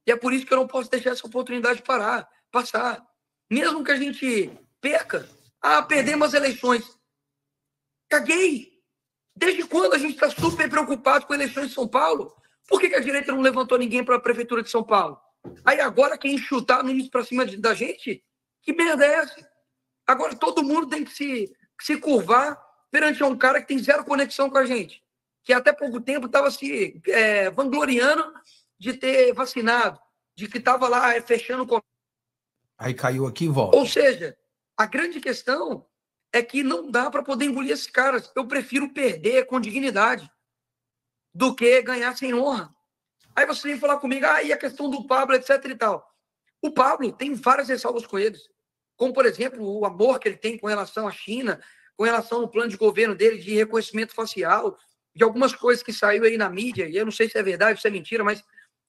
E é por isso que eu não posso deixar essa oportunidade parar, passar. Mesmo que a gente perca, ah, perdemos as eleições. Caguei! Desde quando a gente está super preocupado com eleições de São Paulo? Por que, que a direita não levantou ninguém para a Prefeitura de São Paulo? Aí agora quem chutar números para cima de, da gente? Que merda é essa? Agora todo mundo tem que se, se curvar perante um cara que tem zero conexão com a gente, que até pouco tempo estava se é, vangloriando de ter vacinado, de que estava lá é, fechando o Aí caiu aqui e volta. Ou seja, a grande questão é que não dá para poder engolir esses caras. Eu prefiro perder com dignidade do que ganhar sem honra. Aí você vem falar comigo, ah, e a questão do Pablo, etc e tal. O Pablo tem várias ressalvas com eles como, por exemplo, o amor que ele tem com relação à China, com relação ao plano de governo dele de reconhecimento facial, de algumas coisas que saiu aí na mídia, e eu não sei se é verdade, se é mentira, mas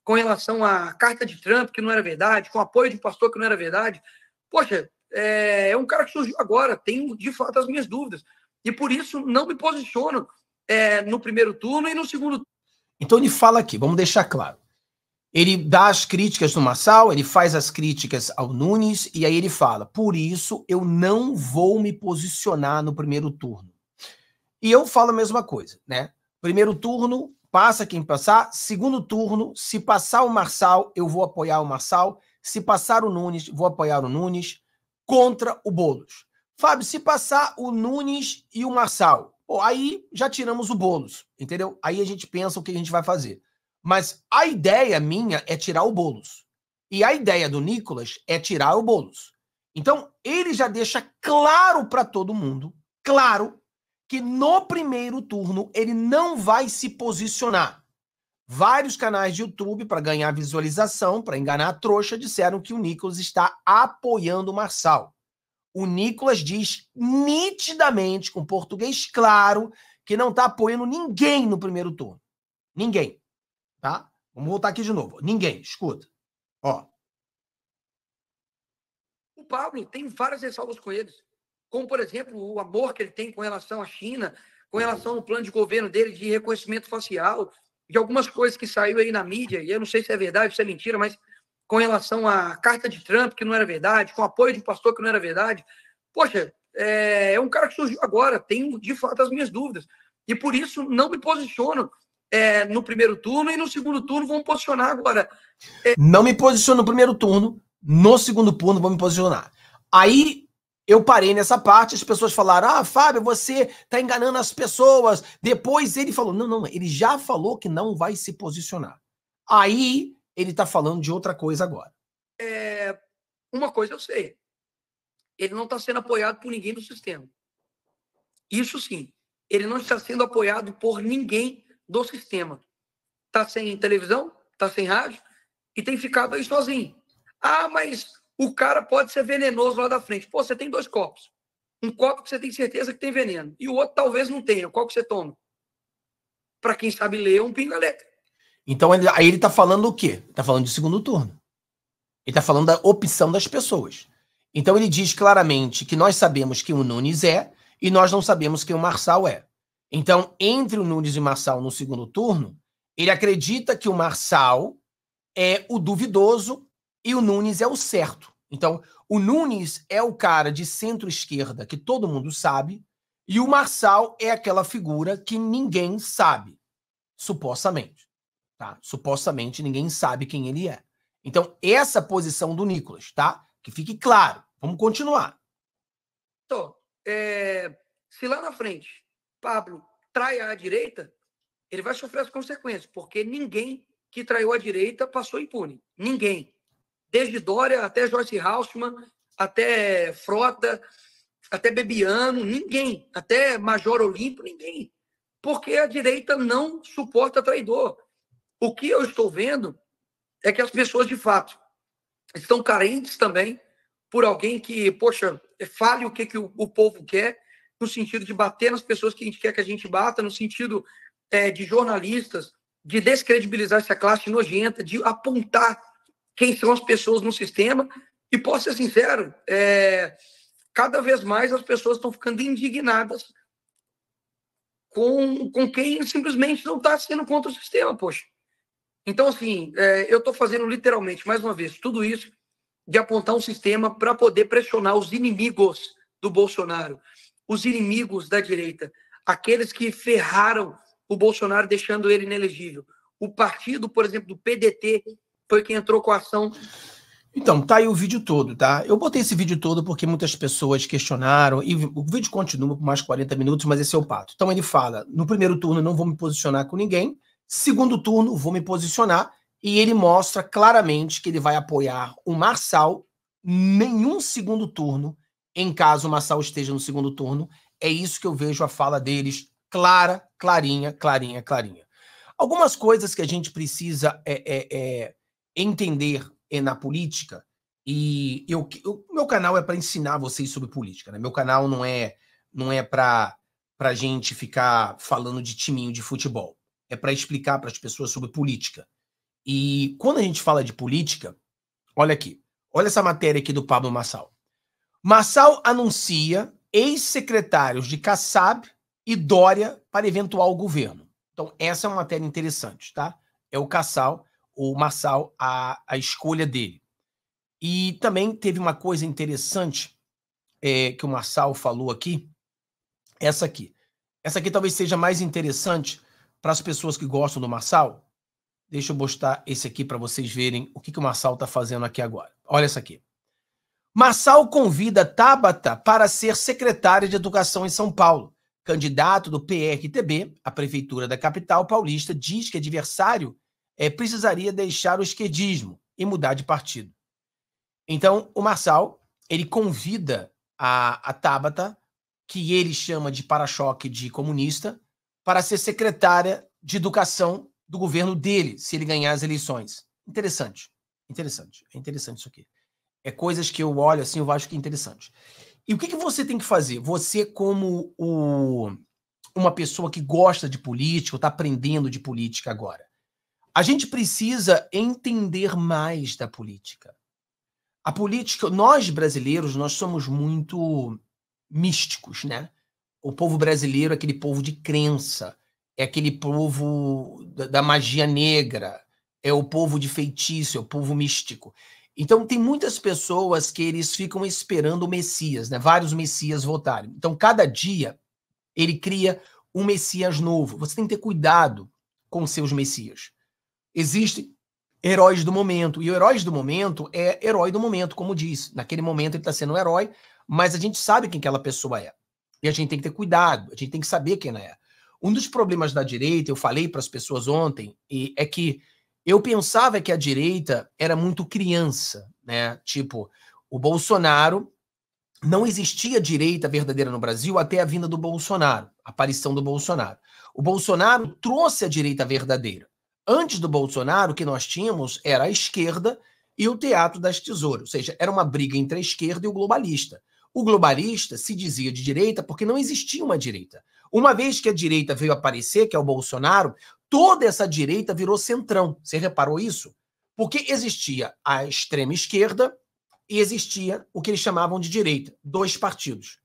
com relação à carta de Trump, que não era verdade, com o apoio de um pastor, que não era verdade. Poxa, é, é um cara que surgiu agora, tenho de fato as minhas dúvidas. E por isso não me posiciono é, no primeiro turno e no segundo. Então ele fala aqui, vamos deixar claro. Ele dá as críticas no Massal, ele faz as críticas ao Nunes, e aí ele fala: por isso eu não vou me posicionar no primeiro turno. E eu falo a mesma coisa, né? Primeiro turno, passa quem passar. Segundo turno, se passar o Marçal, eu vou apoiar o Marçal. Se passar o Nunes, vou apoiar o Nunes contra o Bolos. Fábio, se passar o Nunes e o Marçal, aí já tiramos o Bolos, entendeu? Aí a gente pensa o que a gente vai fazer. Mas a ideia minha é tirar o Boulos. E a ideia do Nicolas é tirar o Boulos. Então, ele já deixa claro para todo mundo, claro, que no primeiro turno ele não vai se posicionar. Vários canais de YouTube, para ganhar visualização, para enganar a trouxa, disseram que o Nicolas está apoiando o Marçal. O Nicolas diz nitidamente, com português claro, que não está apoiando ninguém no primeiro turno. Ninguém. Tá? Vamos voltar aqui de novo. Ninguém, escuta. Ó. O Pablo tem várias ressalvas com eles. Como, por exemplo, o amor que ele tem com relação à China, com relação ao plano de governo dele de reconhecimento facial, de algumas coisas que saiu aí na mídia, e eu não sei se é verdade, se é mentira, mas com relação à carta de Trump, que não era verdade, com o apoio de um pastor que não era verdade. Poxa, é, é um cara que surgiu agora, tenho de fato as minhas dúvidas. E por isso não me posiciono é, no primeiro turno e no segundo turno vão posicionar agora. É... Não me posiciono no primeiro turno, no segundo turno vou me posicionar. Aí eu parei nessa parte, as pessoas falaram: Ah, Fábio, você tá enganando as pessoas. Depois ele falou: Não, não, ele já falou que não vai se posicionar. Aí ele tá falando de outra coisa agora. É, uma coisa eu sei: ele não está sendo apoiado por ninguém do sistema. Isso sim, ele não está sendo apoiado por ninguém do sistema. Está sem televisão, está sem rádio e tem ficado aí sozinho. Ah, mas o cara pode ser venenoso lá da frente. Pô, você tem dois copos. Um copo que você tem certeza que tem veneno e o outro talvez não tenha. Qual que você toma? Para quem sabe ler, é um pingaleta. Então ele, aí ele está falando o quê? Está falando de segundo turno. Ele está falando da opção das pessoas. Então ele diz claramente que nós sabemos quem o Nunes é e nós não sabemos quem o Marçal é. Então, entre o Nunes e o Marçal no segundo turno, ele acredita que o Marçal é o duvidoso e o Nunes é o certo. Então, o Nunes é o cara de centro-esquerda que todo mundo sabe, e o Marçal é aquela figura que ninguém sabe, supostamente. Tá? Supostamente ninguém sabe quem ele é. Então, essa posição do Nicolas, tá? Que fique claro. Vamos continuar. Então, é... se lá na frente Pablo trai a direita, ele vai sofrer as consequências, porque ninguém que traiu a direita passou impune. Ninguém. Desde Dória até Joyce Haussmann, até Frota, até Bebiano, ninguém. Até Major Olimpo, ninguém. Porque a direita não suporta traidor. O que eu estou vendo é que as pessoas, de fato, estão carentes também por alguém que, poxa, fale o que, que o, o povo quer no sentido de bater nas pessoas que a gente quer que a gente bata, no sentido é, de jornalistas, de descredibilizar essa classe nojenta, de apontar quem são as pessoas no sistema. E posso ser sincero, é, cada vez mais as pessoas estão ficando indignadas com, com quem simplesmente não está sendo contra o sistema, poxa. Então, assim, é, eu estou fazendo literalmente, mais uma vez, tudo isso de apontar um sistema para poder pressionar os inimigos do Bolsonaro os inimigos da direita, aqueles que ferraram o Bolsonaro, deixando ele inelegível. O partido, por exemplo, do PDT, foi quem entrou com a ação. Então, tá aí o vídeo todo, tá? Eu botei esse vídeo todo porque muitas pessoas questionaram, e o vídeo continua por mais 40 minutos, mas esse é o pato. Então ele fala: no primeiro turno não vou me posicionar com ninguém, segundo turno vou me posicionar, e ele mostra claramente que ele vai apoiar o Marçal, nenhum segundo turno em caso o Massal esteja no segundo turno. É isso que eu vejo a fala deles clara, clarinha, clarinha, clarinha. Algumas coisas que a gente precisa é, é, é entender na política, e eu, eu meu canal é para ensinar vocês sobre política, né? Meu canal não é não é para para gente ficar falando de timinho de futebol. É para explicar para as pessoas sobre política. E quando a gente fala de política, olha aqui, olha essa matéria aqui do Pablo Massal. Marçal anuncia ex-secretários de Kassab e Dória para eventual governo. Então, essa é uma matéria interessante, tá? É o Cassal, o Marçal, a, a escolha dele. E também teve uma coisa interessante é, que o Marçal falou aqui, essa aqui. Essa aqui talvez seja mais interessante para as pessoas que gostam do Marçal. Deixa eu postar esse aqui para vocês verem o que, que o Marçal está fazendo aqui agora. Olha essa aqui. Marçal convida Tabata para ser secretária de Educação em São Paulo. Candidato do PRTB, a prefeitura da capital paulista diz que adversário é, precisaria deixar o esquerdismo e mudar de partido. Então, o Marçal, ele convida a, a Tabata, que ele chama de para-choque de comunista, para ser secretária de educação do governo dele, se ele ganhar as eleições. Interessante, interessante, é interessante isso aqui. É coisas que eu olho assim, eu acho que é interessante. E o que, que você tem que fazer? Você, como o, uma pessoa que gosta de política, ou está aprendendo de política agora, a gente precisa entender mais da política. A política, nós brasileiros, nós somos muito místicos, né? O povo brasileiro é aquele povo de crença, é aquele povo da, da magia negra, é o povo de feitiço, é o povo místico. Então, tem muitas pessoas que eles ficam esperando o Messias, né? Vários Messias votarem. Então, cada dia ele cria um Messias novo. Você tem que ter cuidado com seus Messias. Existem heróis do momento, e o herói do momento é herói do momento, como diz. Naquele momento ele está sendo um herói, mas a gente sabe quem aquela pessoa é. E a gente tem que ter cuidado, a gente tem que saber quem ela é. Um dos problemas da direita, eu falei para as pessoas ontem, é que eu pensava que a direita era muito criança, né? Tipo, o Bolsonaro não existia direita verdadeira no Brasil até a vinda do Bolsonaro, a aparição do Bolsonaro. O Bolsonaro trouxe a direita verdadeira. Antes do Bolsonaro, o que nós tínhamos era a esquerda e o teatro das tesouras, ou seja, era uma briga entre a esquerda e o globalista. O globalista se dizia de direita porque não existia uma direita. Uma vez que a direita veio aparecer, que é o Bolsonaro, toda essa direita virou centrão. Você reparou isso? Porque existia a extrema esquerda e existia o que eles chamavam de direita, dois partidos.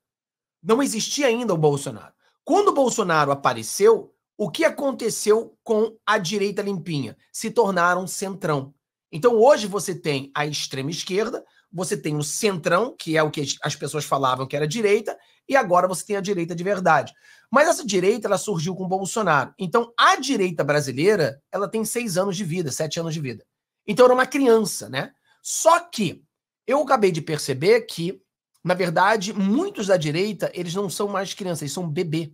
Não existia ainda o Bolsonaro. Quando o Bolsonaro apareceu, o que aconteceu com a direita limpinha? Se tornaram centrão. Então hoje você tem a extrema esquerda, você tem o centrão, que é o que as pessoas falavam que era direita, e agora você tem a direita de verdade. Mas essa direita ela surgiu com o Bolsonaro. Então a direita brasileira ela tem seis anos de vida, sete anos de vida. Então era uma criança, né? Só que eu acabei de perceber que, na verdade, muitos da direita eles não são mais crianças, eles são bebê.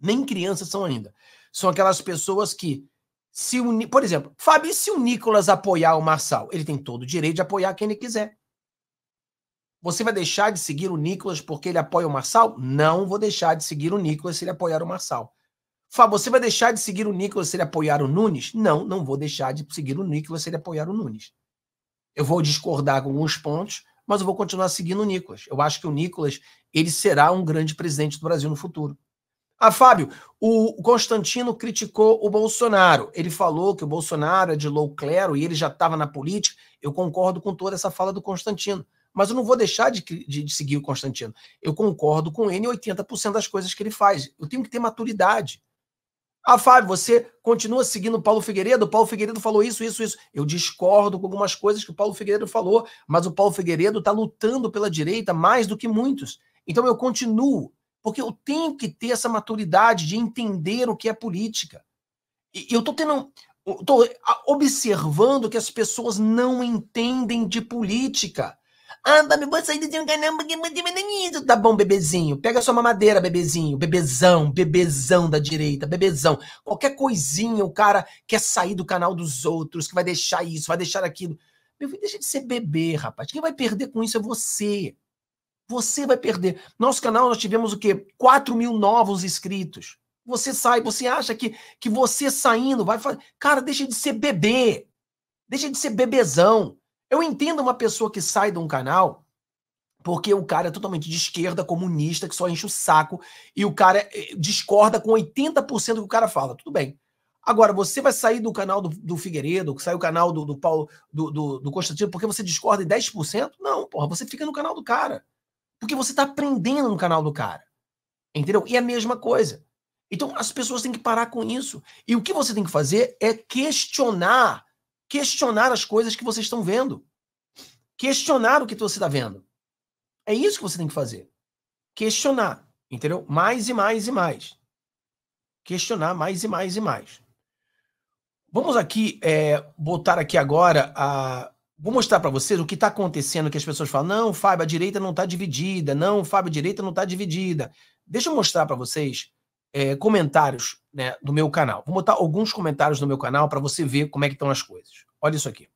Nem crianças são ainda. São aquelas pessoas que se uni, por exemplo, Fábio, se o Nicolas apoiar o Marçal, ele tem todo o direito de apoiar quem ele quiser. Você vai deixar de seguir o Nicolas porque ele apoia o Marçal? Não vou deixar de seguir o Nicolas se ele apoiar o Marçal. Fábio, você vai deixar de seguir o Nicolas se ele apoiar o Nunes? Não, não vou deixar de seguir o Nicolas se ele apoiar o Nunes. Eu vou discordar com alguns pontos, mas eu vou continuar seguindo o Nicolas. Eu acho que o Nicolas ele será um grande presidente do Brasil no futuro. Ah, Fábio, o Constantino criticou o Bolsonaro. Ele falou que o Bolsonaro é de low clero e ele já estava na política. Eu concordo com toda essa fala do Constantino mas eu não vou deixar de, de, de seguir o Constantino. Eu concordo com ele em 80% das coisas que ele faz. Eu tenho que ter maturidade. Ah, Fábio, você continua seguindo o Paulo Figueiredo? O Paulo Figueiredo falou isso, isso, isso. Eu discordo com algumas coisas que o Paulo Figueiredo falou, mas o Paulo Figueiredo está lutando pela direita mais do que muitos. Então eu continuo, porque eu tenho que ter essa maturidade de entender o que é política. E eu estou tendo. Estou observando que as pessoas não entendem de política. Ah, papai, você tem um canal Tá bom, bebezinho. Pega sua mamadeira, bebezinho. Bebezão, bebezão da direita, bebezão. Qualquer coisinha o cara quer sair do canal dos outros, que vai deixar isso, vai deixar aquilo. Meu filho, deixa de ser bebê, rapaz. Quem vai perder com isso é você. Você vai perder. Nosso canal, nós tivemos o quê? 4 mil novos inscritos. Você sai, você acha que, que você saindo vai fazer. Cara, deixa de ser bebê. Deixa de ser bebezão. Eu entendo uma pessoa que sai de um canal porque o cara é totalmente de esquerda, comunista, que só enche o saco e o cara eh, discorda com 80% do que o cara fala. Tudo bem. Agora, você vai sair do canal do, do Figueiredo, que saiu o canal do, do Paulo, do, do, do, Constantino, porque você discorda em 10%? Não, porra, você fica no canal do cara. Porque você tá aprendendo no canal do cara. Entendeu? E é a mesma coisa. Então, as pessoas têm que parar com isso. E o que você tem que fazer é questionar questionar as coisas que vocês estão vendo. Questionar o que você está vendo. É isso que você tem que fazer. Questionar, entendeu? Mais e mais e mais. Questionar mais e mais e mais. Vamos aqui é, botar aqui agora a. Vou mostrar para vocês o que está acontecendo, que as pessoas falam, não, Fábio, a direita não está dividida, não, Fábio, a direita não está dividida. Deixa eu mostrar para vocês é, comentários né, do meu canal. Vou botar alguns comentários no meu canal para você ver como é que estão as coisas. Olha isso aqui.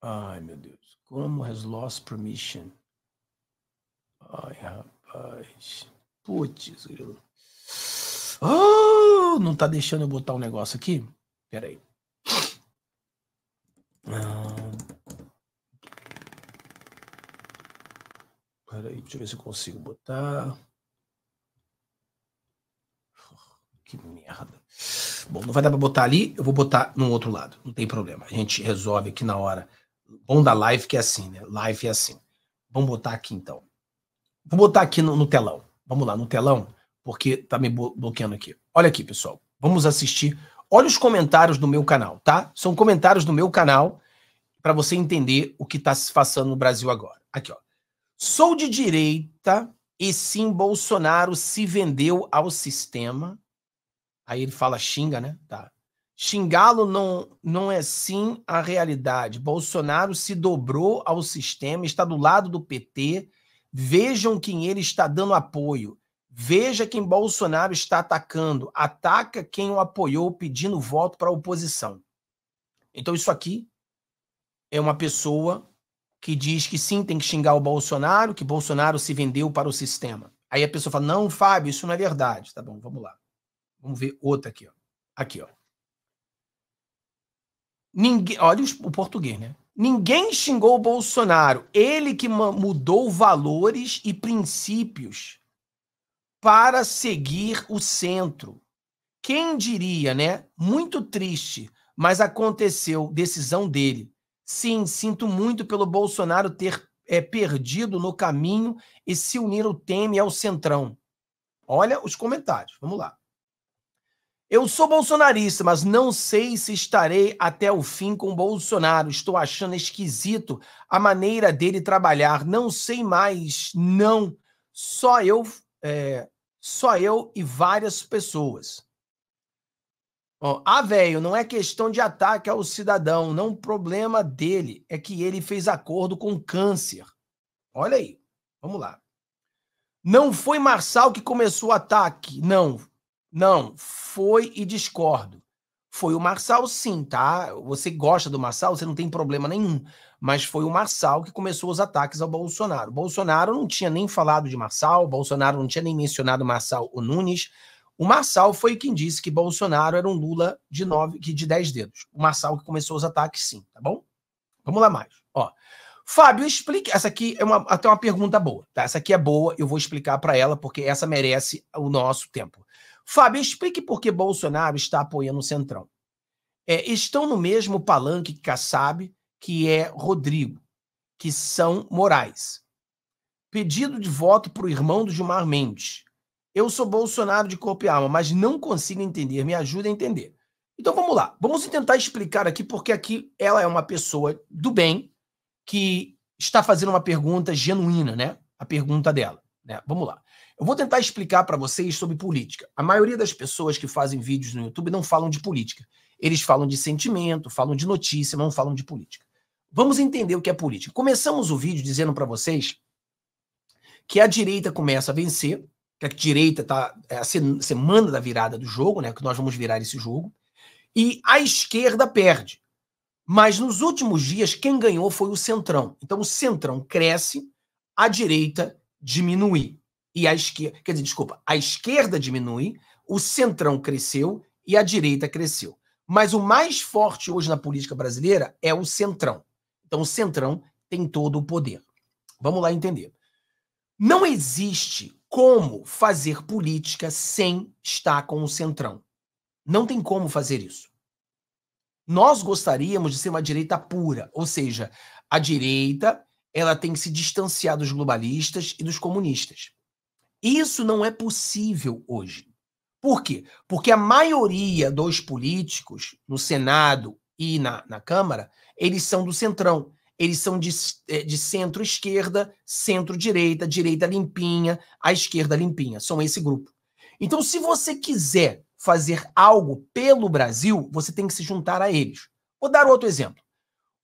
Ai, meu Deus. Como has lost permission? Ai, rapaz. Putz, Oh, não tá deixando eu botar um negócio aqui? Peraí. Ah. Peraí, deixa eu ver se eu consigo botar. Que merda. Bom, não vai dar para botar ali, eu vou botar no outro lado. Não tem problema. A gente resolve aqui na hora. Bom da live que é assim, né? Live é assim. Vamos botar aqui então. Vou botar aqui no, no telão. Vamos lá, no telão, porque tá me bloqueando aqui. Olha aqui, pessoal. Vamos assistir. Olha os comentários do meu canal, tá? São comentários do meu canal para você entender o que está se passando no Brasil agora. Aqui, ó. Sou de direita e sim Bolsonaro se vendeu ao sistema. Aí ele fala xinga, né? Tá. Xingá-lo não, não é sim a realidade. Bolsonaro se dobrou ao sistema, está do lado do PT. Vejam quem ele está dando apoio. Veja quem Bolsonaro está atacando. Ataca quem o apoiou pedindo voto para a oposição. Então, isso aqui é uma pessoa que diz que sim, tem que xingar o Bolsonaro, que Bolsonaro se vendeu para o sistema. Aí a pessoa fala: não, Fábio, isso não é verdade. Tá bom, vamos lá. Vamos ver outra aqui, ó. Aqui, ó. Ninguém, olha o português, né? Ninguém xingou o Bolsonaro. Ele que mudou valores e princípios para seguir o centro. Quem diria, né? Muito triste, mas aconteceu decisão dele. Sim, sinto muito pelo Bolsonaro ter é, perdido no caminho e se unir ao Teme ao Centrão. Olha os comentários, vamos lá. Eu sou bolsonarista, mas não sei se estarei até o fim com Bolsonaro. Estou achando esquisito a maneira dele trabalhar. Não sei mais, não. Só eu, é, só eu e várias pessoas. Bom, ah, velho, não é questão de ataque ao cidadão, não o problema dele é que ele fez acordo com câncer. Olha aí, vamos lá. Não foi Marçal que começou o ataque, não. Não, foi e discordo. Foi o Marçal sim, tá? Você gosta do Marçal, você não tem problema nenhum. Mas foi o Marçal que começou os ataques ao Bolsonaro. Bolsonaro não tinha nem falado de Marçal, Bolsonaro não tinha nem mencionado Marçal ou Nunes. O Marçal foi quem disse que Bolsonaro era um Lula de nove, que de dez dedos. O Marçal que começou os ataques, sim, tá bom? Vamos lá mais. Ó, Fábio, explique. Essa aqui é uma, até uma pergunta boa, tá? Essa aqui é boa, eu vou explicar para ela porque essa merece o nosso tempo. Fábio, explique por que Bolsonaro está apoiando o Centrão. É, estão no mesmo palanque que Kassab, que é Rodrigo, que são Moraes. Pedido de voto para o irmão do Gilmar Mendes eu sou Bolsonaro de corpo e alma, mas não consigo entender. Me ajuda a entender. Então vamos lá. Vamos tentar explicar aqui, porque aqui ela é uma pessoa do bem que está fazendo uma pergunta genuína, né? A pergunta dela. Né? Vamos lá. Eu vou tentar explicar para vocês sobre política. A maioria das pessoas que fazem vídeos no YouTube não falam de política. Eles falam de sentimento, falam de notícia, não falam de política. Vamos entender o que é política. Começamos o vídeo dizendo para vocês que a direita começa a vencer que a direita está é a semana da virada do jogo, né, que nós vamos virar esse jogo, e a esquerda perde. Mas nos últimos dias quem ganhou foi o Centrão. Então o Centrão cresce, a direita diminui e a esquerda, quer dizer, desculpa, a esquerda diminui, o Centrão cresceu e a direita cresceu. Mas o mais forte hoje na política brasileira é o Centrão. Então o Centrão tem todo o poder. Vamos lá entender. Não existe como fazer política sem estar com o centrão. Não tem como fazer isso. Nós gostaríamos de ser uma direita pura, ou seja, a direita ela tem que se distanciar dos globalistas e dos comunistas. Isso não é possível hoje. Por quê? Porque a maioria dos políticos no Senado e na, na Câmara, eles são do centrão eles são de, é, de centro-esquerda, centro-direita, direita limpinha, a esquerda limpinha. São esse grupo. Então, se você quiser fazer algo pelo Brasil, você tem que se juntar a eles. Vou dar outro exemplo.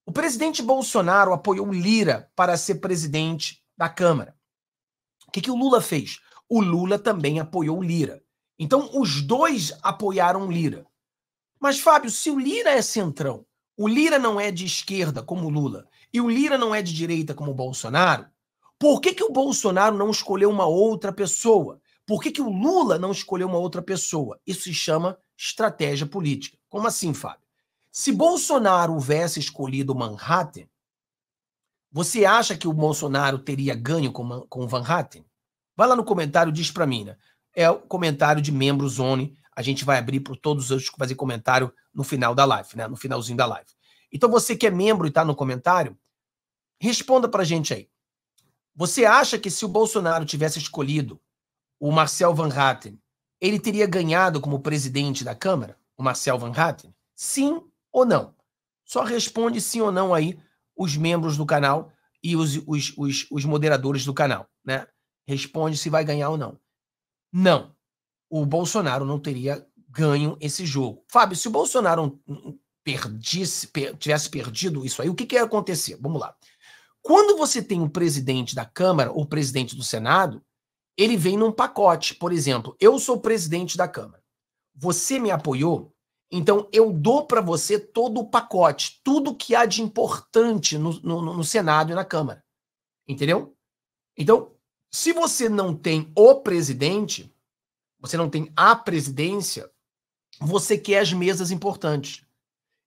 O presidente Bolsonaro apoiou Lira para ser presidente da Câmara. O que, que o Lula fez? O Lula também apoiou Lira. Então, os dois apoiaram Lira. Mas, Fábio, se o Lira é centrão, o Lira não é de esquerda, como o Lula, e o Lira não é de direita como o Bolsonaro, por que, que o Bolsonaro não escolheu uma outra pessoa? Por que, que o Lula não escolheu uma outra pessoa? Isso se chama estratégia política. Como assim, Fábio? Se Bolsonaro houvesse escolhido Manhattan, você acha que o Bolsonaro teria ganho com, com Van Hatten? Vai lá no comentário e diz para mim, né? É o comentário de membros Only. A gente vai abrir para todos os outros que fazer comentário no final da live, né? No finalzinho da live. Então você que é membro e está no comentário, responda para a gente aí. Você acha que se o Bolsonaro tivesse escolhido o Marcel Van Hatten, ele teria ganhado como presidente da Câmara, o Marcel Van Hatten? Sim ou não? Só responde sim ou não aí os membros do canal e os, os, os, os moderadores do canal, né? Responde se vai ganhar ou não. Não, o Bolsonaro não teria ganho esse jogo. Fábio, se o Bolsonaro perdisse, per, tivesse perdido isso aí, o que, que ia acontecer? Vamos lá. Quando você tem um presidente da Câmara ou presidente do Senado, ele vem num pacote. Por exemplo, eu sou presidente da Câmara. Você me apoiou, então eu dou para você todo o pacote, tudo que há de importante no, no, no Senado e na Câmara. Entendeu? Então, se você não tem o presidente, você não tem a presidência, você quer as mesas importantes.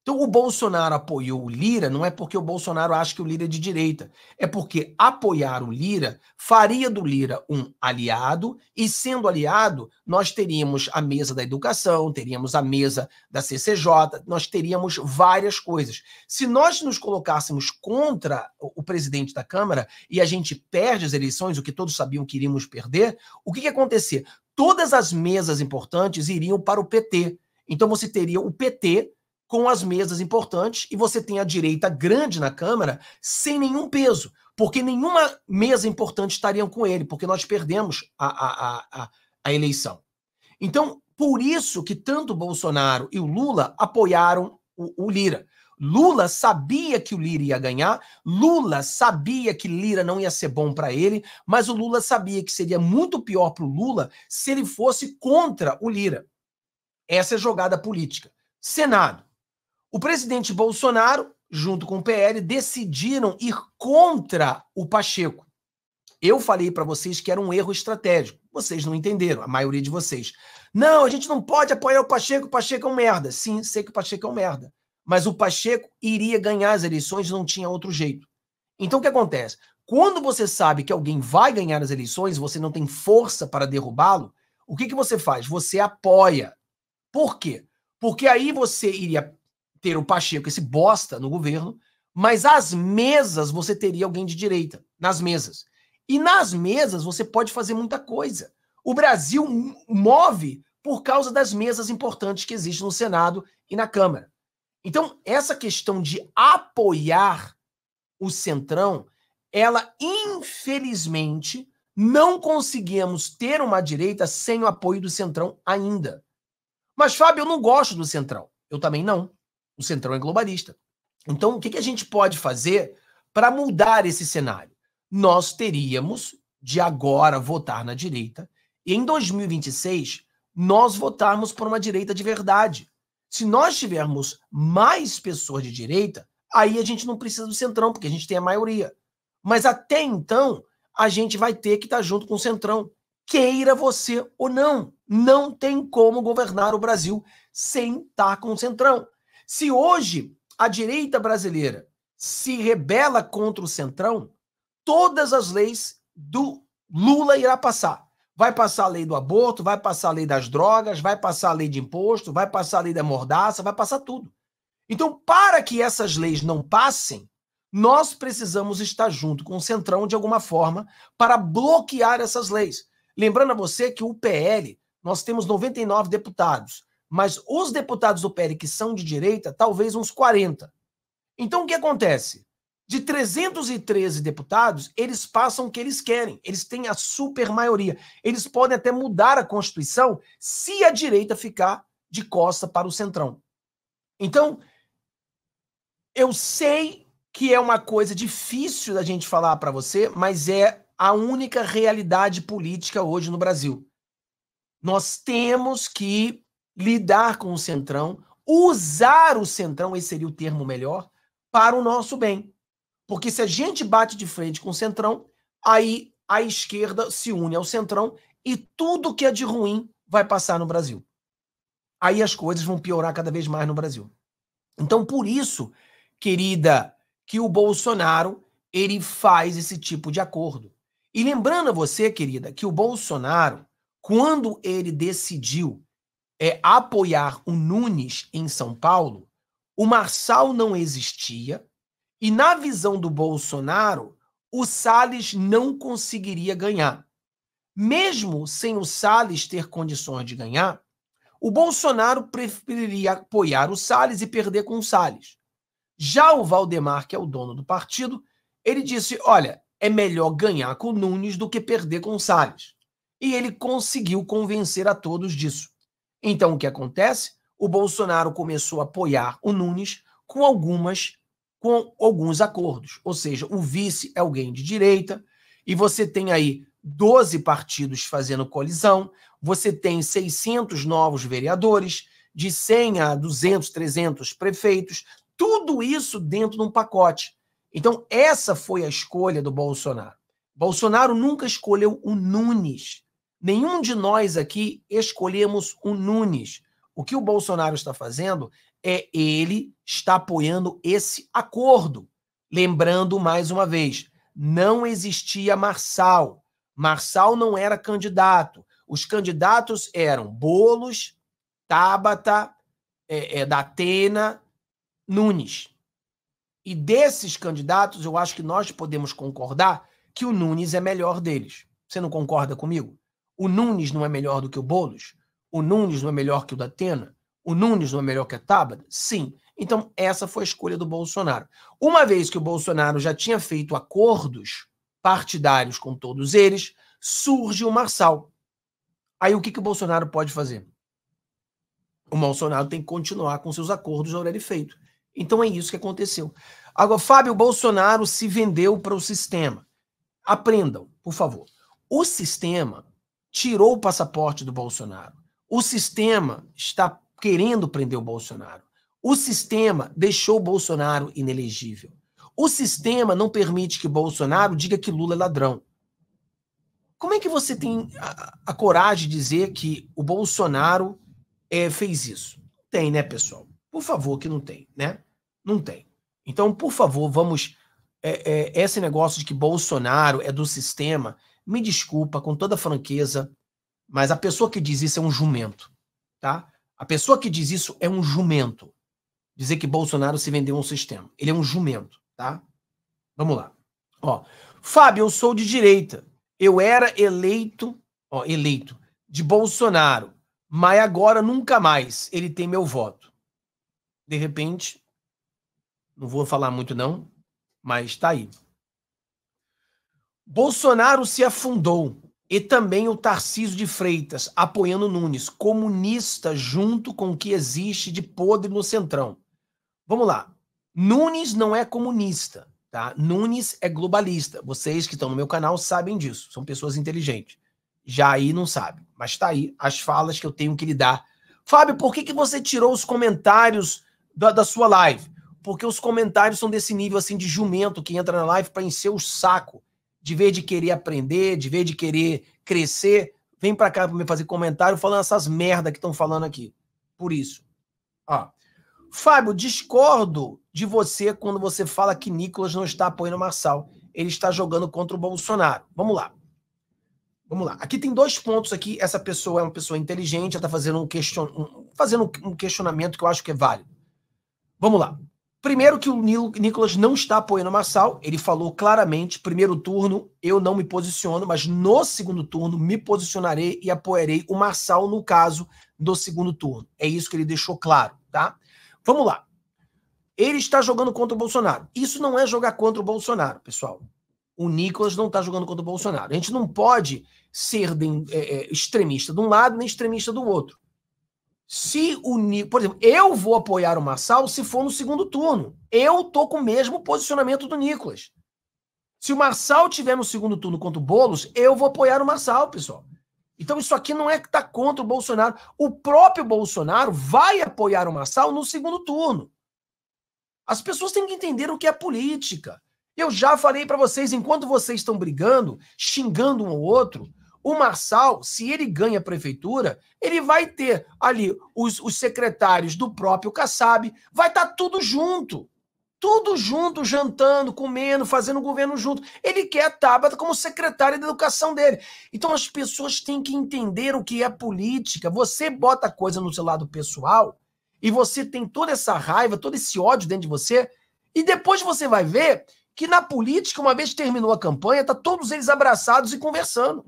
Então, o Bolsonaro apoiou o Lira não é porque o Bolsonaro acha que o Lira é de direita, é porque apoiar o Lira faria do Lira um aliado, e sendo aliado, nós teríamos a mesa da educação, teríamos a mesa da CCJ, nós teríamos várias coisas. Se nós nos colocássemos contra o presidente da Câmara e a gente perde as eleições, o que todos sabiam que iríamos perder, o que, que ia acontecer? Todas as mesas importantes iriam para o PT. Então, você teria o PT com as mesas importantes e você tem a direita grande na Câmara sem nenhum peso, porque nenhuma mesa importante estaria com ele, porque nós perdemos a, a, a, a, eleição. Então, por isso que tanto Bolsonaro e o Lula apoiaram o, o Lira. Lula sabia que o Lira ia ganhar, Lula sabia que Lira não ia ser bom para ele, mas o Lula sabia que seria muito pior para o Lula se ele fosse contra o Lira. Essa é jogada política. Senado. O presidente Bolsonaro, junto com o PL, decidiram ir contra o Pacheco. Eu falei para vocês que era um erro estratégico. Vocês não entenderam, a maioria de vocês. Não, a gente não pode apoiar o Pacheco, o Pacheco é um merda. Sim, sei que o Pacheco é um merda. Mas o Pacheco iria ganhar as eleições, não tinha outro jeito. Então o que acontece? Quando você sabe que alguém vai ganhar as eleições, você não tem força para derrubá-lo, o que, que você faz? Você apoia. Por quê? Porque aí você iria ter o Pacheco, esse bosta, no governo, mas às mesas você teria alguém de direita, nas mesas. E nas mesas você pode fazer muita coisa. O Brasil move por causa das mesas importantes que existem no Senado e na Câmara. Então, essa questão de apoiar o Centrão, ela infelizmente não conseguimos ter uma direita sem o apoio do Centrão ainda. Mas, Fábio, eu não gosto do Centrão. Eu também não. O Centrão é globalista. Então, o que, que a gente pode fazer para mudar esse cenário? Nós teríamos de agora votar na direita e em 2026 nós votarmos por uma direita de verdade. Se nós tivermos mais pessoas de direita, aí a gente não precisa do centrão, porque a gente tem a maioria. Mas até então, a gente vai ter que estar tá junto com o centrão. Queira você ou não, não tem como governar o Brasil sem estar tá com o centrão. Se hoje a direita brasileira se rebela contra o Centrão, todas as leis do Lula irá passar. Vai passar a lei do aborto, vai passar a lei das drogas, vai passar a lei de imposto, vai passar a lei da mordaça, vai passar tudo. Então, para que essas leis não passem, nós precisamos estar junto com o Centrão de alguma forma para bloquear essas leis. Lembrando a você que o PL, nós temos 99 deputados. Mas os deputados do PL que são de direita, talvez uns 40. Então o que acontece? De 313 deputados, eles passam o que eles querem. Eles têm a super maioria. Eles podem até mudar a Constituição se a direita ficar de costa para o centrão. Então, eu sei que é uma coisa difícil da gente falar para você, mas é a única realidade política hoje no Brasil. Nós temos que lidar com o centrão, usar o centrão, esse seria o termo melhor, para o nosso bem. Porque se a gente bate de frente com o centrão, aí a esquerda se une ao centrão e tudo que é de ruim vai passar no Brasil. Aí as coisas vão piorar cada vez mais no Brasil. Então, por isso, querida, que o Bolsonaro ele faz esse tipo de acordo. E lembrando a você, querida, que o Bolsonaro, quando ele decidiu é, apoiar o Nunes em São Paulo, o Marçal não existia e, na visão do Bolsonaro, o Salles não conseguiria ganhar. Mesmo sem o Salles ter condições de ganhar, o Bolsonaro preferiria apoiar o Salles e perder com o Salles. Já o Valdemar, que é o dono do partido, ele disse: olha, é melhor ganhar com o Nunes do que perder com o Salles. E ele conseguiu convencer a todos disso. Então, o que acontece? O Bolsonaro começou a apoiar o Nunes com algumas com alguns acordos, ou seja, o vice é alguém de direita e você tem aí 12 partidos fazendo colisão, você tem 600 novos vereadores, de 100 a 200, 300 prefeitos, tudo isso dentro de um pacote. Então, essa foi a escolha do Bolsonaro. Bolsonaro nunca escolheu o Nunes. Nenhum de nós aqui escolhemos o Nunes. O que o Bolsonaro está fazendo é ele está apoiando esse acordo. Lembrando mais uma vez, não existia Marçal. Marçal não era candidato. Os candidatos eram Bolos, Tabata, é, é, da Atena, Nunes. E desses candidatos, eu acho que nós podemos concordar que o Nunes é melhor deles. Você não concorda comigo? O Nunes não é melhor do que o Bolos? O Nunes não é melhor que o da Atena? O Nunes não é melhor que a Tábada? Sim. Então, essa foi a escolha do Bolsonaro. Uma vez que o Bolsonaro já tinha feito acordos partidários com todos eles, surge o Marçal. Aí o que, que o Bolsonaro pode fazer? O Bolsonaro tem que continuar com seus acordos already feito. Então é isso que aconteceu. Agora, Fábio Bolsonaro se vendeu para o sistema. Aprendam, por favor. O sistema tirou o passaporte do Bolsonaro. O sistema está querendo prender o Bolsonaro. O sistema deixou o Bolsonaro inelegível. O sistema não permite que Bolsonaro diga que Lula é ladrão. Como é que você tem a, a coragem de dizer que o Bolsonaro é, fez isso? Tem, né, pessoal? Por favor, que não tem, né? Não tem. Então, por favor, vamos. É, é, esse negócio de que Bolsonaro é do sistema me desculpa com toda franqueza, mas a pessoa que diz isso é um jumento, tá? A pessoa que diz isso é um jumento. Dizer que Bolsonaro se vendeu um sistema. Ele é um jumento, tá? Vamos lá. Ó, Fábio, eu sou de direita. Eu era eleito, ó, eleito de Bolsonaro, mas agora nunca mais ele tem meu voto. De repente, não vou falar muito não, mas tá aí. Bolsonaro se afundou e também o Tarcísio de Freitas apoiando Nunes, comunista junto com o que existe de podre no Centrão. Vamos lá. Nunes não é comunista, tá? Nunes é globalista. Vocês que estão no meu canal sabem disso, são pessoas inteligentes. Jair não sabe, mas tá aí as falas que eu tenho que lhe dar. Fábio, por que, que você tirou os comentários da, da sua live? Porque os comentários são desse nível assim de jumento que entra na live para encher o saco de vez de querer aprender, de vez de querer crescer, vem para cá para me fazer comentário falando essas merda que estão falando aqui. Por isso. Ó. Fábio, discordo de você quando você fala que Nicolas não está apoiando o Marçal. Ele está jogando contra o Bolsonaro. Vamos lá. Vamos lá. Aqui tem dois pontos aqui. Essa pessoa é uma pessoa inteligente, ela está fazendo, um, question... um, fazendo um questionamento que eu acho que é válido. Vamos lá. Primeiro que o Nicolas não está apoiando o Marçal, ele falou claramente, primeiro turno eu não me posiciono, mas no segundo turno me posicionarei e apoiarei o Marçal no caso do segundo turno. É isso que ele deixou claro, tá? Vamos lá. Ele está jogando contra o Bolsonaro. Isso não é jogar contra o Bolsonaro, pessoal. O Nicolas não está jogando contra o Bolsonaro. A gente não pode ser de, é, é, extremista de um lado nem extremista do outro se unir. Por exemplo, eu vou apoiar o Marçal se for no segundo turno. Eu tô com o mesmo posicionamento do Nicolas. Se o Marçal tiver no segundo turno contra o Boulos, eu vou apoiar o Marçal, pessoal. Então isso aqui não é que tá contra o Bolsonaro. O próprio Bolsonaro vai apoiar o Marçal no segundo turno. As pessoas têm que entender o que é política. Eu já falei para vocês, enquanto vocês estão brigando, xingando um ao outro, o Marçal, se ele ganha a prefeitura, ele vai ter ali os, os secretários do próprio Kassab, vai estar tá tudo junto. Tudo junto, jantando, comendo, fazendo governo junto. Ele quer a Tabata como secretária da educação dele. Então as pessoas têm que entender o que é política. Você bota coisa no seu lado pessoal e você tem toda essa raiva, todo esse ódio dentro de você, e depois você vai ver que na política, uma vez que terminou a campanha, tá todos eles abraçados e conversando.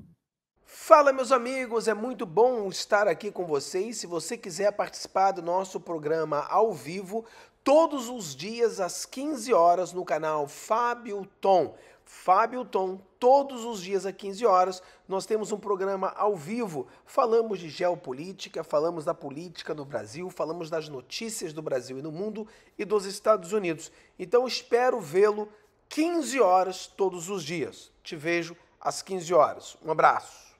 Fala, meus amigos, é muito bom estar aqui com vocês. Se você quiser participar do nosso programa ao vivo, todos os dias às 15 horas no canal Fábio Tom. Fábio Tom, todos os dias às 15 horas, nós temos um programa ao vivo. Falamos de geopolítica, falamos da política no Brasil, falamos das notícias do Brasil e no mundo e dos Estados Unidos. Então espero vê-lo 15 horas todos os dias. Te vejo às 15 horas. Um abraço.